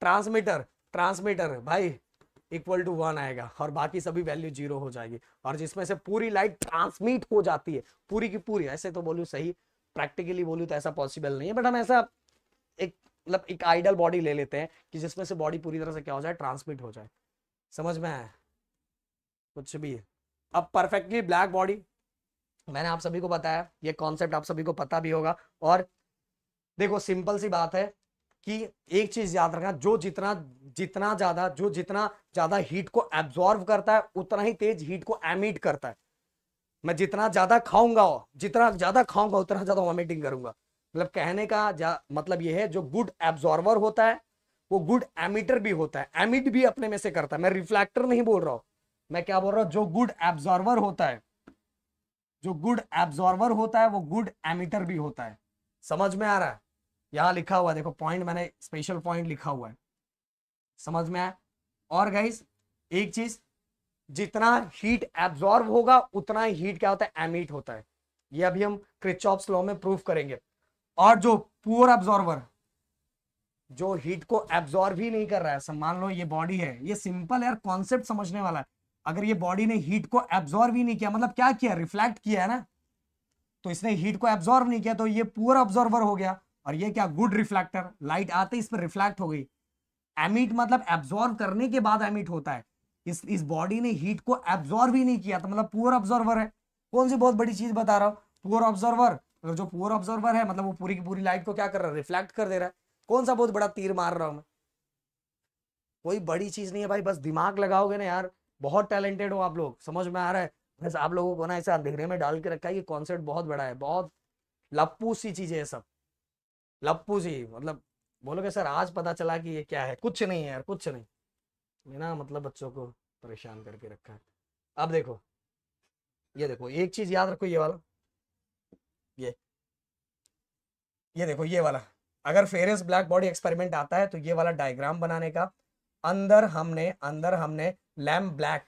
ट्रांसमीटर ट्रांसमीटर भाई इक्वल टू वन आएगा और बाकी सभी वैल्यू जीरो हो जाएगी और जिसमें से पूरी लाइट ट्रांसमिट हो जाती है पूरी की पूरी ऐसे तो बोलू सही प्रैक्टिकली बोलू तो ऐसा पॉसिबल नहीं है बट हम ऐसा एक मतलब एक आइडल बॉडी ले लेते हैं कि जिसमें से बॉडी पूरी तरह से क्या हो जाए ट्रांसमिट हो जाए समझ में आया कुछ भी है अब परफेक्टली ब्लैक बॉडी मैंने आप सभी को बताया ये कॉन्सेप्ट आप सभी को पता भी होगा और देखो सिंपल सी बात है कि एक चीज याद रखना जो जितना जितना ज्यादा जो जितना ज्यादा हीट को एब्जॉर्व करता है उतना ही तेज हीट को एमिट करता है मैं जितना ज्यादा खाऊंगा जितना ज्यादा खाऊंगा उतना ज्यादा वॉमिटिंग करूंगा मतलब कहने का मतलब यह है जो गुड एब्जॉर्वर होता है वो गुड एमिटर भी होता है एमिट भी अपने में से करता है मैं रिफ्लेक्टर नहीं बोल रहा हूं मैं क्या बोल रहा हूं जो गुड एब्जॉर्वर होता है जो गुड एब्जॉर्वर होता है वो गुड एमिटर भी होता है समझ में आ रहा है यहाँ लिखा हुआ है देखो पॉइंट मैंने स्पेशल पॉइंट लिखा हुआ है समझ में आया और गाइस एक चीज जितना हीट एब्जॉर्ब होगा उतना ही हीट क्या होता है एमिट होता है ये अभी हम क्रिचॉप लॉ में प्रूफ करेंगे और जो पुअर एब्जॉर्बर जो हीट को एब्जॉर्ब ही नहीं कर रहा है मान लो ये बॉडी है ये सिंपल यार कॉन्सेप्ट समझने वाला है अगर ये बॉडी ने हीट को एब्जॉर्ब ही नहीं किया मतलब क्या किया रिफ्लेक्ट किया है ना तो इसने हीट को एब्जॉर्ब नहीं किया तो ये पुअर ऑब्जॉर्वर हो गया और ये क्या गुड रिफ्लेक्टर लाइट आते इस पर रिफ्लेक्ट हो गई एमिट मतलब एब्जॉर्व करने के बाद एमिट होता है इस इस बॉडी ने हीट को एब्जॉर्व ही नहीं किया था तो मतलब पुअर ऑब्जॉर्वर है कौन सी बहुत बड़ी चीज बता रहा हूँ पुअर ऑब्जॉर्वर तो जो पुअर ऑब्जॉर्वर है मतलब वो पूरी की पूरी लाइट को क्या कर रहा है रिफ्लेक्ट कर दे रहा है कौन सा बहुत बड़ा तीर मार रहा हूँ मैं कोई बड़ी चीज नहीं है भाई बस दिमाग लगाओगे ना यार बहुत टैलेंटेड हो आप लोग समझ में आ रहा है बस आप लोगों को ना ऐसे अंधेरे में डाल के रखा है ये कॉन्सेप्ट बहुत बड़ा है बहुत लप्पू सी चीज है सब लप्पू जी मतलब बोलोगे सर आज पता चला कि ये क्या है कुछ नहीं है यार कुछ नहीं मैंने मतलब बच्चों को परेशान करके रखा है अब देखो ये देखो एक चीज याद रखो ये वाला ये ये देखो ये वाला अगर फेरेस ब्लैक बॉडी एक्सपेरिमेंट आता है तो ये वाला डायग्राम बनाने का अंदर हमने अंदर हमने लैम ब्लैक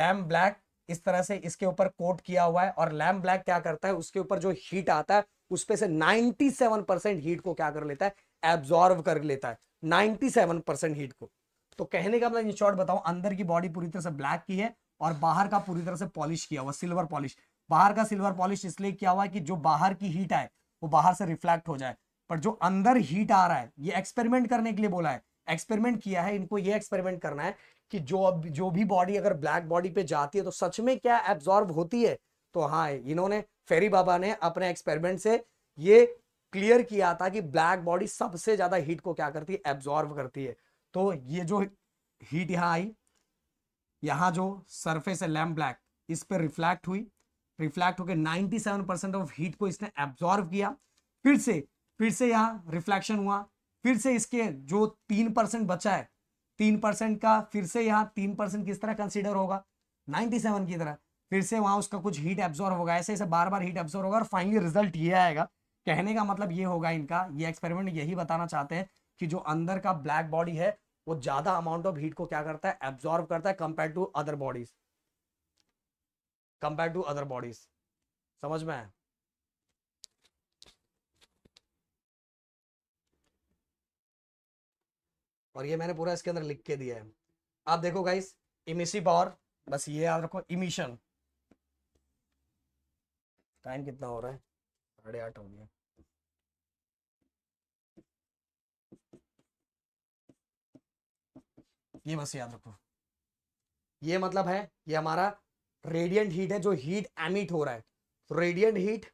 लैम ब्लैक इस तरह से इसके ऊपर कोट किया हुआ है और लैम ब्लैक क्या करता है उसके ऊपर जो हीट आता है उसपे से 97 परसेंट हीट को क्या कर लेता है एब्जॉर्व कर लेता है 97 परसेंट हीट को तो कहने का मतलब इन शॉर्ट बताऊं अंदर की बॉडी पूरी तरह से ब्लैक की है और बाहर का पूरी तरह से पॉलिश किया हुआ सिल्वर पॉलिश बाहर का सिल्वर पॉलिश इसलिए किया हुआ है कि जो बाहर की हीट आए वो बाहर से रिफ्लेक्ट हो जाए पर जो अंदर हीट आ रहा है ये एक्सपेरिमेंट करने के लिए बोला है एक्सपेरिमेंट किया है इनको ये एक्सपेरिमेंट करना है कि जो अब जो भी बॉडी अगर ब्लैक बॉडी पे जाती है तो सच में क्या एब्जॉर्व होती है तो हाँ इन्होंने फेरी बाबा ने अपने एक्सपेरिमेंट से ये क्लियर किया था कि ब्लैक बॉडी सबसे ज्यादा हीट को क्या करती है एब्जॉर्व करती है तो ये जो हीट यहाँ आई यहाँ जो सरफेस है लैम्प ब्लैक इस पर रिफ्लैक्ट हुई रिफ्लैक्ट होकर 97 परसेंट ऑफ हीट को इसने एब्जॉर्व किया फिर से फिर से यहाँ रिफ्लेक्शन हुआ फिर से इसके जो तीन परसेंट बचा है तीन परसेंट का फिर से यहाँ तीन परसेंट किस तरह कंसिडर होगा 97 की तरह फिर से वहां उसका कुछ हीट एब्जॉर्व होगा ऐसे ऐसे बार बार हीट एब्जॉर्व होगा और फाइनली रिजल्ट ये आएगा कहने का मतलब ये होगा इनका ये एक्सपेरिमेंट यही बताना चाहते हैं कि जो अंदर का ब्लैक बॉडी है वो ज्यादा अमाउंट ऑफ हीट को क्या करता है एब्जॉर्व करता है compare to other bodies compare to other bodies समझ में और ये मैंने पूरा इसके अंदर लिख के दिया है आप देखो गाइस इमिसी पावर बस ये याद रखो इमिशन टाइम कितना हो रहा है साढ़े आठ हो गया ये बस याद रखो ये मतलब है ये हमारा रेडियंट हीट है जो हीट एमिट हो रहा है radiant heat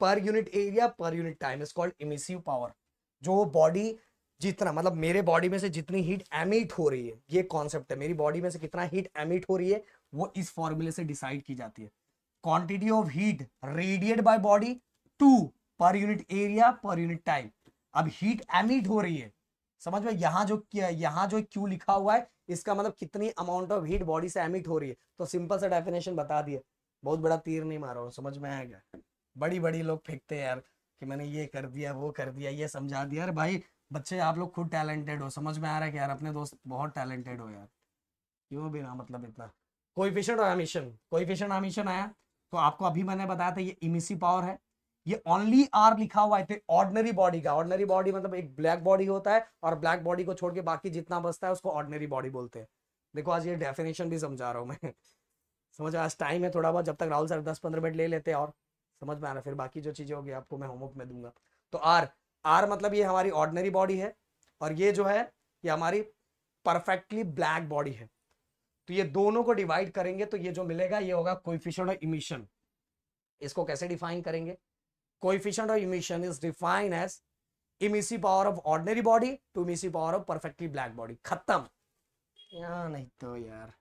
per unit area per unit time is called emissive power जो बॉडी जितना मतलब मेरे बॉडी में से जितनी हीट एमिट हो रही है ये कॉन्सेप्ट है मेरी बॉडी में से कितना हीट एमिट हो रही है वो इस फॉर्मूले से डिसाइड की जाती है quantity of heat radiate by body to per unit area per unit time अब हीट एमिट हो रही है समझ में यहाँ जो यहाँ जो क्यू लिखा हुआ है इसका मतलब कितनी अमाउंट ऑफ हीट बॉडी से एमिट हो रही है तो सिंपल सा डेफिनेशन बता दिए बहुत बड़ा तीर नहीं मारो समझ में आएगा बड़ी बड़ी लोग फेंकते हैं यार कि मैंने ये कर दिया वो कर दिया ये समझा दिया यार भाई बच्चे आप लोग खुद टैलेंटेड हो समझ में आ रहा है कि यार अपने दोस्त बहुत टैलेंटेड हो यार क्यों भी ना मतलब इतना कोई फिशन मिशन कोई फिशन मिशन आया तो आपको अभी मैंने बताया था ये इमिसी पावर है ये ओनली आर लिखा हुआ है ऑर्डनरी बॉडी का ऑर्डनरी बॉडी मतलब एक ब्लैक बॉडी होता है और ब्लैक बॉडी को छोड़ के बाकी जितना बचता है उसको ऑर्डनरी बॉडी बोलते हैं देखो आज ये डेफिनेशन भी समझा रहा हूँ मैं समझ आज टाइम है थोड़ा बहुत जब तक राहुल सर दस पंद्रह मिनट ले लेते हैं और समझ में आ रहा फिर बाकी जो चीज़ें होगी आपको मैं होमवर्क में दूंगा तो आर आर मतलब ये हमारी ऑर्डनरी बॉडी है और ये जो है ये हमारी परफेक्टली ब्लैक बॉडी है तो ये दोनों को डिवाइड करेंगे तो ये जो मिलेगा ये होगा कोइफिशियंट ऑफ इमिशन इसको कैसे डिफाइन करेंगे coefficient of emission is define as emissive power of ordinary body to emissive power of perfectly black body खत्म यार नहीं तो यार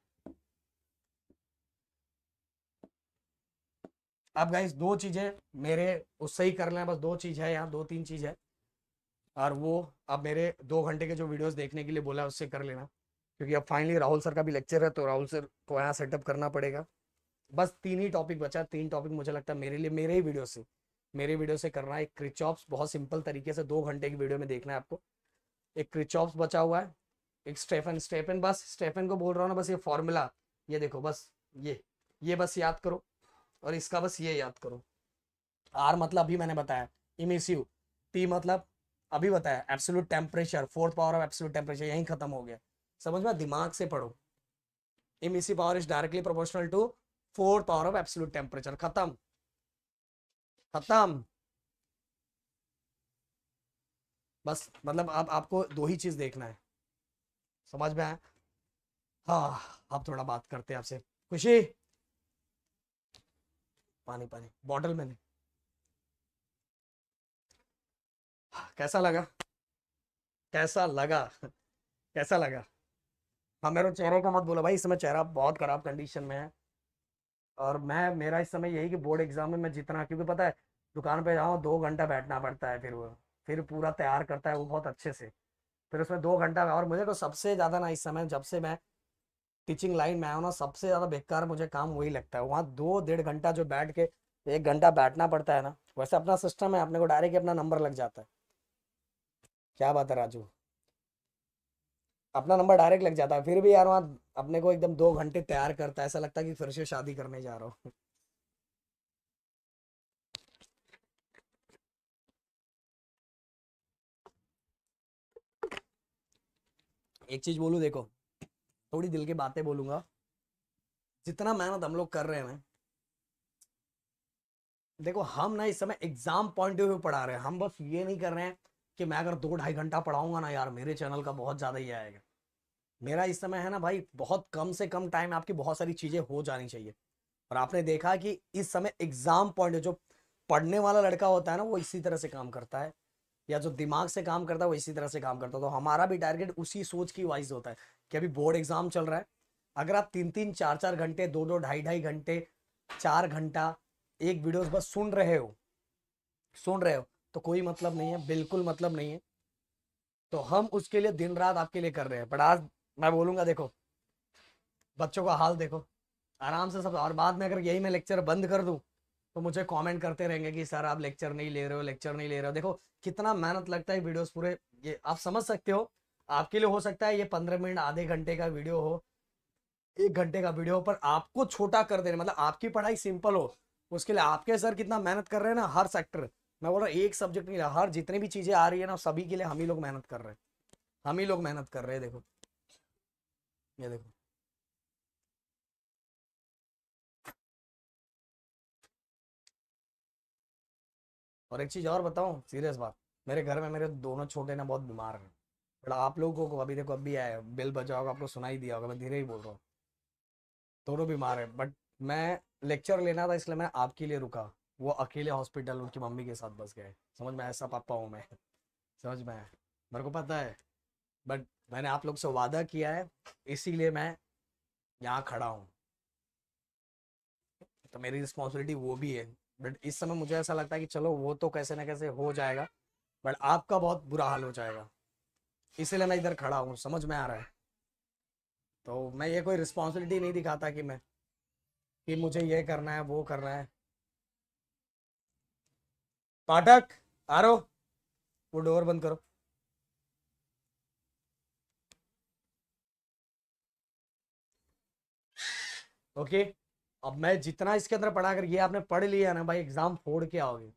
अब गाइस दो चीजें मेरे उससे ही कर लें बस दो चीज है यहाँ दो तीन चीज है और वो अब मेरे दो घंटे के जो वीडियोस देखने के लिए बोला उससे कर लेना क्योंकि अब फाइनली राहुल सर का भी लेक्चर है तो राहुल सर को यहाँ सेटअप करना पड़ेगा बस तीन ही टॉपिक बचा तीन टॉपिक मुझे लगता है मेरे लिए मेरे ही वीडियो से मेरे वीडियो से करना है एक क्रिचॉप्स बहुत सिंपल तरीके से दो घंटे की वीडियो में देखना है आपको एक क्रिचॉप्स बचा हुआ है एक स्टेफन स्टेफन बस स्टेफन को बोल रहा हूँ ना बस ये फॉर्मूला ये देखो बस ये ये बस याद करो और इसका बस ये याद करो आर मतलब अभी मैंने बताया इमिस्यू टी मतलब अभी बताया absolute temperature fourth power of absolute temperature यहीं खत्म हो गया समझ में दिमाग से पढ़ो इसी power is directly proportional to fourth power of absolute temperature खत्म खत्म बस मतलब अब आप, आपको दो ही चीज देखना है समझ में आया हाँ अब थोड़ा बात करते हैं आपसे खुशी पानी पानी बॉटल में नहीं कैसा लगा कैसा लगा [LAUGHS] कैसा लगा हाँ मेरे चेहरे का मत बोला भाई इस समय चेहरा बहुत खराब कंडीशन में है और मैं मेरा इस समय यही कि बोर्ड एग्जाम में मैं जितना क्योंकि पता है दुकान पे जाओ दो घंटा बैठना पड़ता है फिर वो फिर पूरा तैयार करता है वो बहुत अच्छे से फिर उसमें दो घंटा और मुझे तो सबसे ज़्यादा ना इस समय जब से मैं टीचिंग लाइन में आया हूँ ना सबसे ज़्यादा बेकार मुझे काम वही लगता है वहाँ दो डेढ़ घंटा जो बैठ के एक घंटा बैठना पड़ता है ना वैसे अपना सिस्टम है अपने को डायरेक्ट अपना नंबर लग जाता है क्या बात है राजू अपना नंबर डायरेक्ट लग जाता है फिर भी यार वहाँ अपने को एकदम दो घंटे तैयार करता है ऐसा लगता है कि फिर से शादी करने जा रहा हूँ एक चीज बोलू देखो थोड़ी दिल की बातें बोलूंगा जितना मेहनत हम लोग कर रहे हैं देखो हम ना इस समय एग्जाम पॉइंट ऑफ व्यू पढ़ा रहे हैं हम बस ये नहीं कर रहे हैं कि मैं अगर दो ढाई घंटा पढ़ाऊंगा ना यार मेरे चैनल का बहुत ज़्यादा ही आएगा मेरा इस समय है ना भाई बहुत कम से कम टाइम आपकी बहुत सारी चीजें हो जानी चाहिए और आपने देखा कि इस समय एग्जाम पॉइंट जो पढ़ने वाला लड़का होता है ना वो इसी तरह से काम करता है या जो दिमाग से काम करता है वो इसी तरह से काम करता है तो हमारा भी टारगेट उसी सोच की वाइज होता है कि अभी बोर्ड एग्जाम चल रहा है अगर आप तीन तीन चार चार घंटे दो दो ढाई ढाई घंटे चार घंटा एक वीडियो बस सुन रहे हो सुन रहे हो तो कोई मतलब नहीं है बिल्कुल मतलब नहीं है तो हम उसके लिए दिन रात आपके लिए कर रहे हैं बट आज मैं बोलूंगा देखो बच्चों का हाल देखो आराम से सब और बाद में अगर यही मैं लेक्चर बंद कर दूं तो मुझे कमेंट करते रहेंगे कि सर आप लेक्चर नहीं ले रहे हो लेक्चर नहीं ले रहे हो देखो कितना मेहनत लगता है वीडियोस पूरे ये आप समझ सकते हो आपके लिए हो सकता है ये पंद्रह मिनट आधे घंटे का वीडियो हो एक घंटे का वीडियो हो पर आपको छोटा कर देने मतलब आपकी पढ़ाई सिंपल हो उसके लिए आपके सर कितना मेहनत कर रहे हैं ना हर सेक्टर मैं बोल रहा हूँ एक सब्जेक्ट नहीं हर जितनी भी चीज़ें आ रही है ना सभी के लिए हम ही लोग मेहनत कर रहे हैं हम ही लोग मेहनत कर रहे हैं देखो ये देखो और एक चीज और बताऊं सीरियस बात मेरे घर में मेरे दोनों छोटे ना बहुत बीमार हैं बट आप लोगों को अभी देखो अभी आया बिल बचा होगा आपको सुनाई दिया होगा मैं धीरे ही बोल रहा हूँ दोनों बीमार है बट मैं लेक्चर लेना था इसलिए मैं आपके लिए रुका वो अकेले हॉस्पिटल उनकी मम्मी के साथ बस गए समझ में ऐसा पापा हूँ मैं समझ में मेरे को पता है बट मैंने आप लोग से वादा किया है इसीलिए मैं यहाँ खड़ा हूँ तो मेरी रिस्पॉन्सिबिलिटी वो भी है बट इस समय मुझे ऐसा लगता है कि चलो वो तो कैसे ना कैसे हो जाएगा बट आपका बहुत बुरा हाल हो जाएगा इसीलिए मैं इधर खड़ा हूँ समझ में आ रहा है तो मैं ये कोई रिस्पॉन्सिबिलिटी नहीं दिखाता कि मैं कि मुझे ये करना है वो करना है पाठक आरो वो डोर बंद करो ओके अब मैं जितना इसके अंदर पढ़ा कर ये आपने पढ़ लिया ना भाई एग्जाम फोड़ के आओगे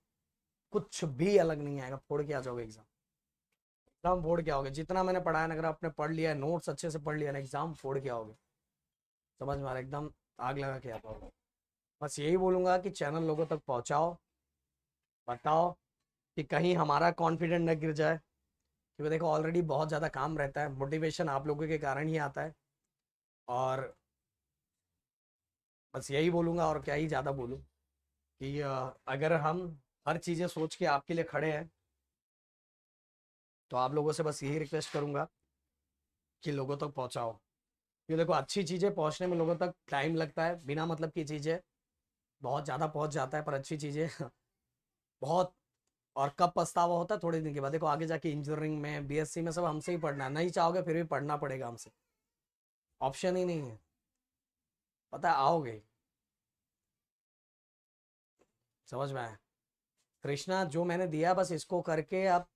कुछ भी अलग नहीं आएगा फोड़ के आ जाओगे एग्जाम एग्जाम फोड़ के आओगे जितना मैंने पढ़ाया ना अगर आपने पढ़ लिया नोट्स अच्छे से पढ़ लिया ना एग्जाम फोड़ के आओगे समझ में आ रहा एकदम आग लगा के आ पाओगे बस यही बोलूंगा कि चैनल लोगों तक पहुंचाओ बताओ कि कहीं हमारा कॉन्फिडेंट न गिर जाए क्योंकि देखो ऑलरेडी बहुत ज़्यादा काम रहता है मोटिवेशन आप लोगों के कारण ही आता है और बस यही बोलूँगा और क्या ही ज़्यादा बोलूँ कि अगर हम हर चीज़ें सोच के आपके लिए खड़े हैं तो आप लोगों से बस यही रिक्वेस्ट करूँगा कि लोगों तक तो पहुँचाओ क्योंकि देखो अच्छी चीज़ें पहुँचने में लोगों तक टाइम लगता है बिना मतलब की चीज़ें बहुत ज़्यादा पहुँच जाता है पर अच्छी चीज़ें [LAUGHS] बहुत और कब पछतावा होता है थोड़े दिन के बाद देखो आगे जाके इंजीनियरिंग में बीएससी में सब हमसे ही पढ़ना है नहीं चाहोगे फिर भी पढ़ना पड़ेगा हमसे ऑप्शन ही नहीं है पता आओगे समझ में आया कृष्णा जो मैंने दिया बस इसको करके आप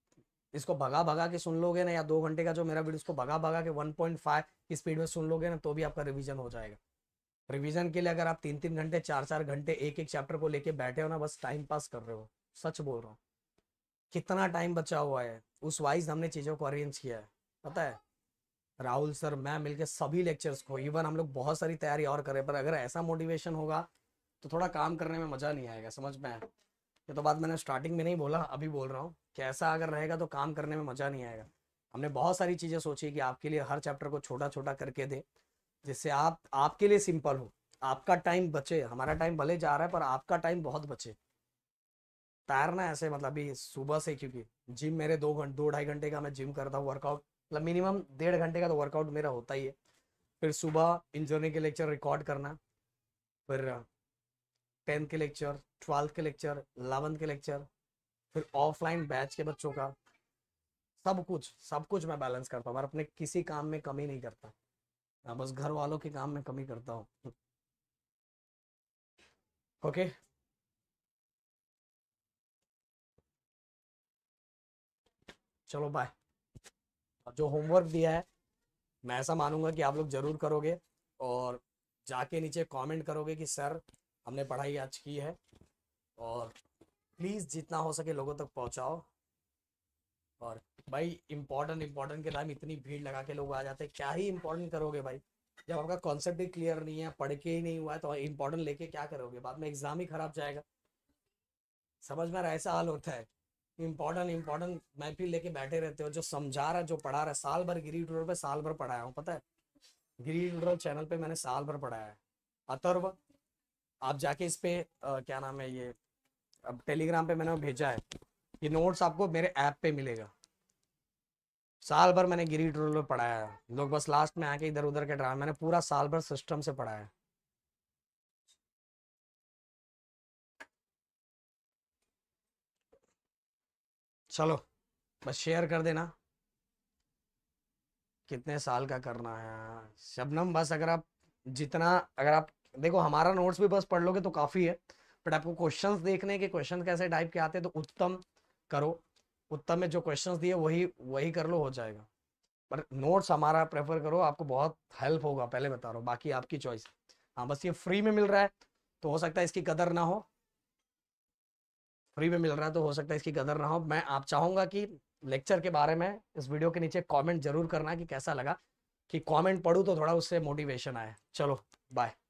इसको भगा भगा के सुन लोगे ना या दो घंटे का जो मेरा वीडियो उसको भगा भगा के 1.5 की स्पीड में सुन लोगे ना तो भी आपका रिवीजन हो जाएगा रिवीजन के लिए अगर आप तीन तीन घंटे चार चार घंटे एक एक चैप्टर को लेके बैठे हो ना बस टाइम पास कर रहे हो सच बोल रहा हूँ कितना टाइम बचा हुआ है उस वाइज हमने चीज़ों को अरेंज किया है पता है राहुल सर मैं मिलकर सभी लेक्चर्स को इवन हम लोग बहुत सारी तैयारी और करें पर अगर ऐसा मोटिवेशन होगा तो थोड़ा काम करने में मजा नहीं आएगा समझ में ये तो बात मैंने स्टार्टिंग में नहीं बोला अभी बोल रहा हूँ कि ऐसा अगर रहेगा तो काम करने में मजा नहीं आएगा हमने बहुत सारी चीज़ें सोची कि आपके लिए हर चैप्टर को छोटा छोटा करके दे जिससे आप आपके लिए सिंपल हो आपका टाइम बचे हमारा टाइम भले जा रहा है पर आपका टाइम बहुत बचे तैरना ऐसे मतलब अभी सुबह से क्योंकि जिम मेरे दो घंटे दो ढाई घंटे का मैं जिम करता हूँ वर्कआउट मतलब मिनिमम डेढ़ घंटे का तो वर्कआउट मेरा होता ही है फिर सुबह इंजीनियरिंग के लेक्चर रिकॉर्ड करना फिर टेंथ के लेक्चर ट्वेल्थ के लेक्चर इलेवंथ के लेक्चर फिर ऑफलाइन बैच के बच्चों का सब कुछ सब कुछ मैं बैलेंस करता हूँ मैं अपने किसी काम में कमी नहीं करता मैं बस घर वालों के काम में कमी करता हूँ ओके okay? चलो बाय और जो होमवर्क दिया है मैं ऐसा मानूंगा कि आप लोग जरूर करोगे और जाके नीचे कमेंट करोगे कि सर हमने पढ़ाई आज की है और प्लीज़ जितना हो सके लोगों तक पहुंचाओ और भाई इम्पोर्टेंट इम्पोर्टेंट के टाइम इतनी भीड़ लगा के लोग आ जाते हैं क्या ही इम्पोर्टेंट करोगे भाई जब आपका कॉन्सेप्ट ही क्लियर नहीं है पढ़ के ही नहीं हुआ है तो इम्पोर्टेंट लेके क्या करोगे बाद में एग्जाम ही खराब जाएगा समझ में ऐसा हाल होता है इम्पोर्टेंट इम्पोर्टेंट महफिल लेके बैठे रहते हो जो समझा रहा है जो पढ़ा रहा है साल भर गिरी टूर पे साल भर पढ़ाया हूँ पता है गिरी ट्यूटर चैनल पे मैंने साल भर पढ़ाया है अतर्व आप जाके इस पे आ, क्या नाम है ये अब टेलीग्राम पे मैंने भेजा है ये नोट्स आपको मेरे ऐप पे मिलेगा साल भर मैंने गिरी पे पढ़ाया है लोग बस लास्ट में आके इधर उधर के ड्रामा मैंने पूरा साल भर सिस्टम से पढ़ाया है चलो बस शेयर कर देना कितने साल का करना है शबनम बस अगर आप जितना अगर आप देखो हमारा नोट्स भी बस पढ़ लोगे तो काफ़ी है बट आपको क्वेश्चंस देखने के क्वेश्चन कैसे टाइप के आते हैं तो उत्तम करो उत्तम में जो क्वेश्चंस दिए वही वही कर लो हो जाएगा पर नोट्स हमारा प्रेफर करो आपको बहुत हेल्प होगा पहले बता रहा हूँ बाकी आपकी चॉइस हाँ बस ये फ्री में मिल रहा है तो हो सकता है इसकी कदर ना हो फ्री में मिल रहा है तो हो सकता है इसकी कदर ना हो मैं आप चाहूंगा कि लेक्चर के बारे में इस वीडियो के नीचे कमेंट जरूर करना कि कैसा लगा कि कमेंट पढ़ू तो थोड़ा उससे मोटिवेशन आए चलो बाय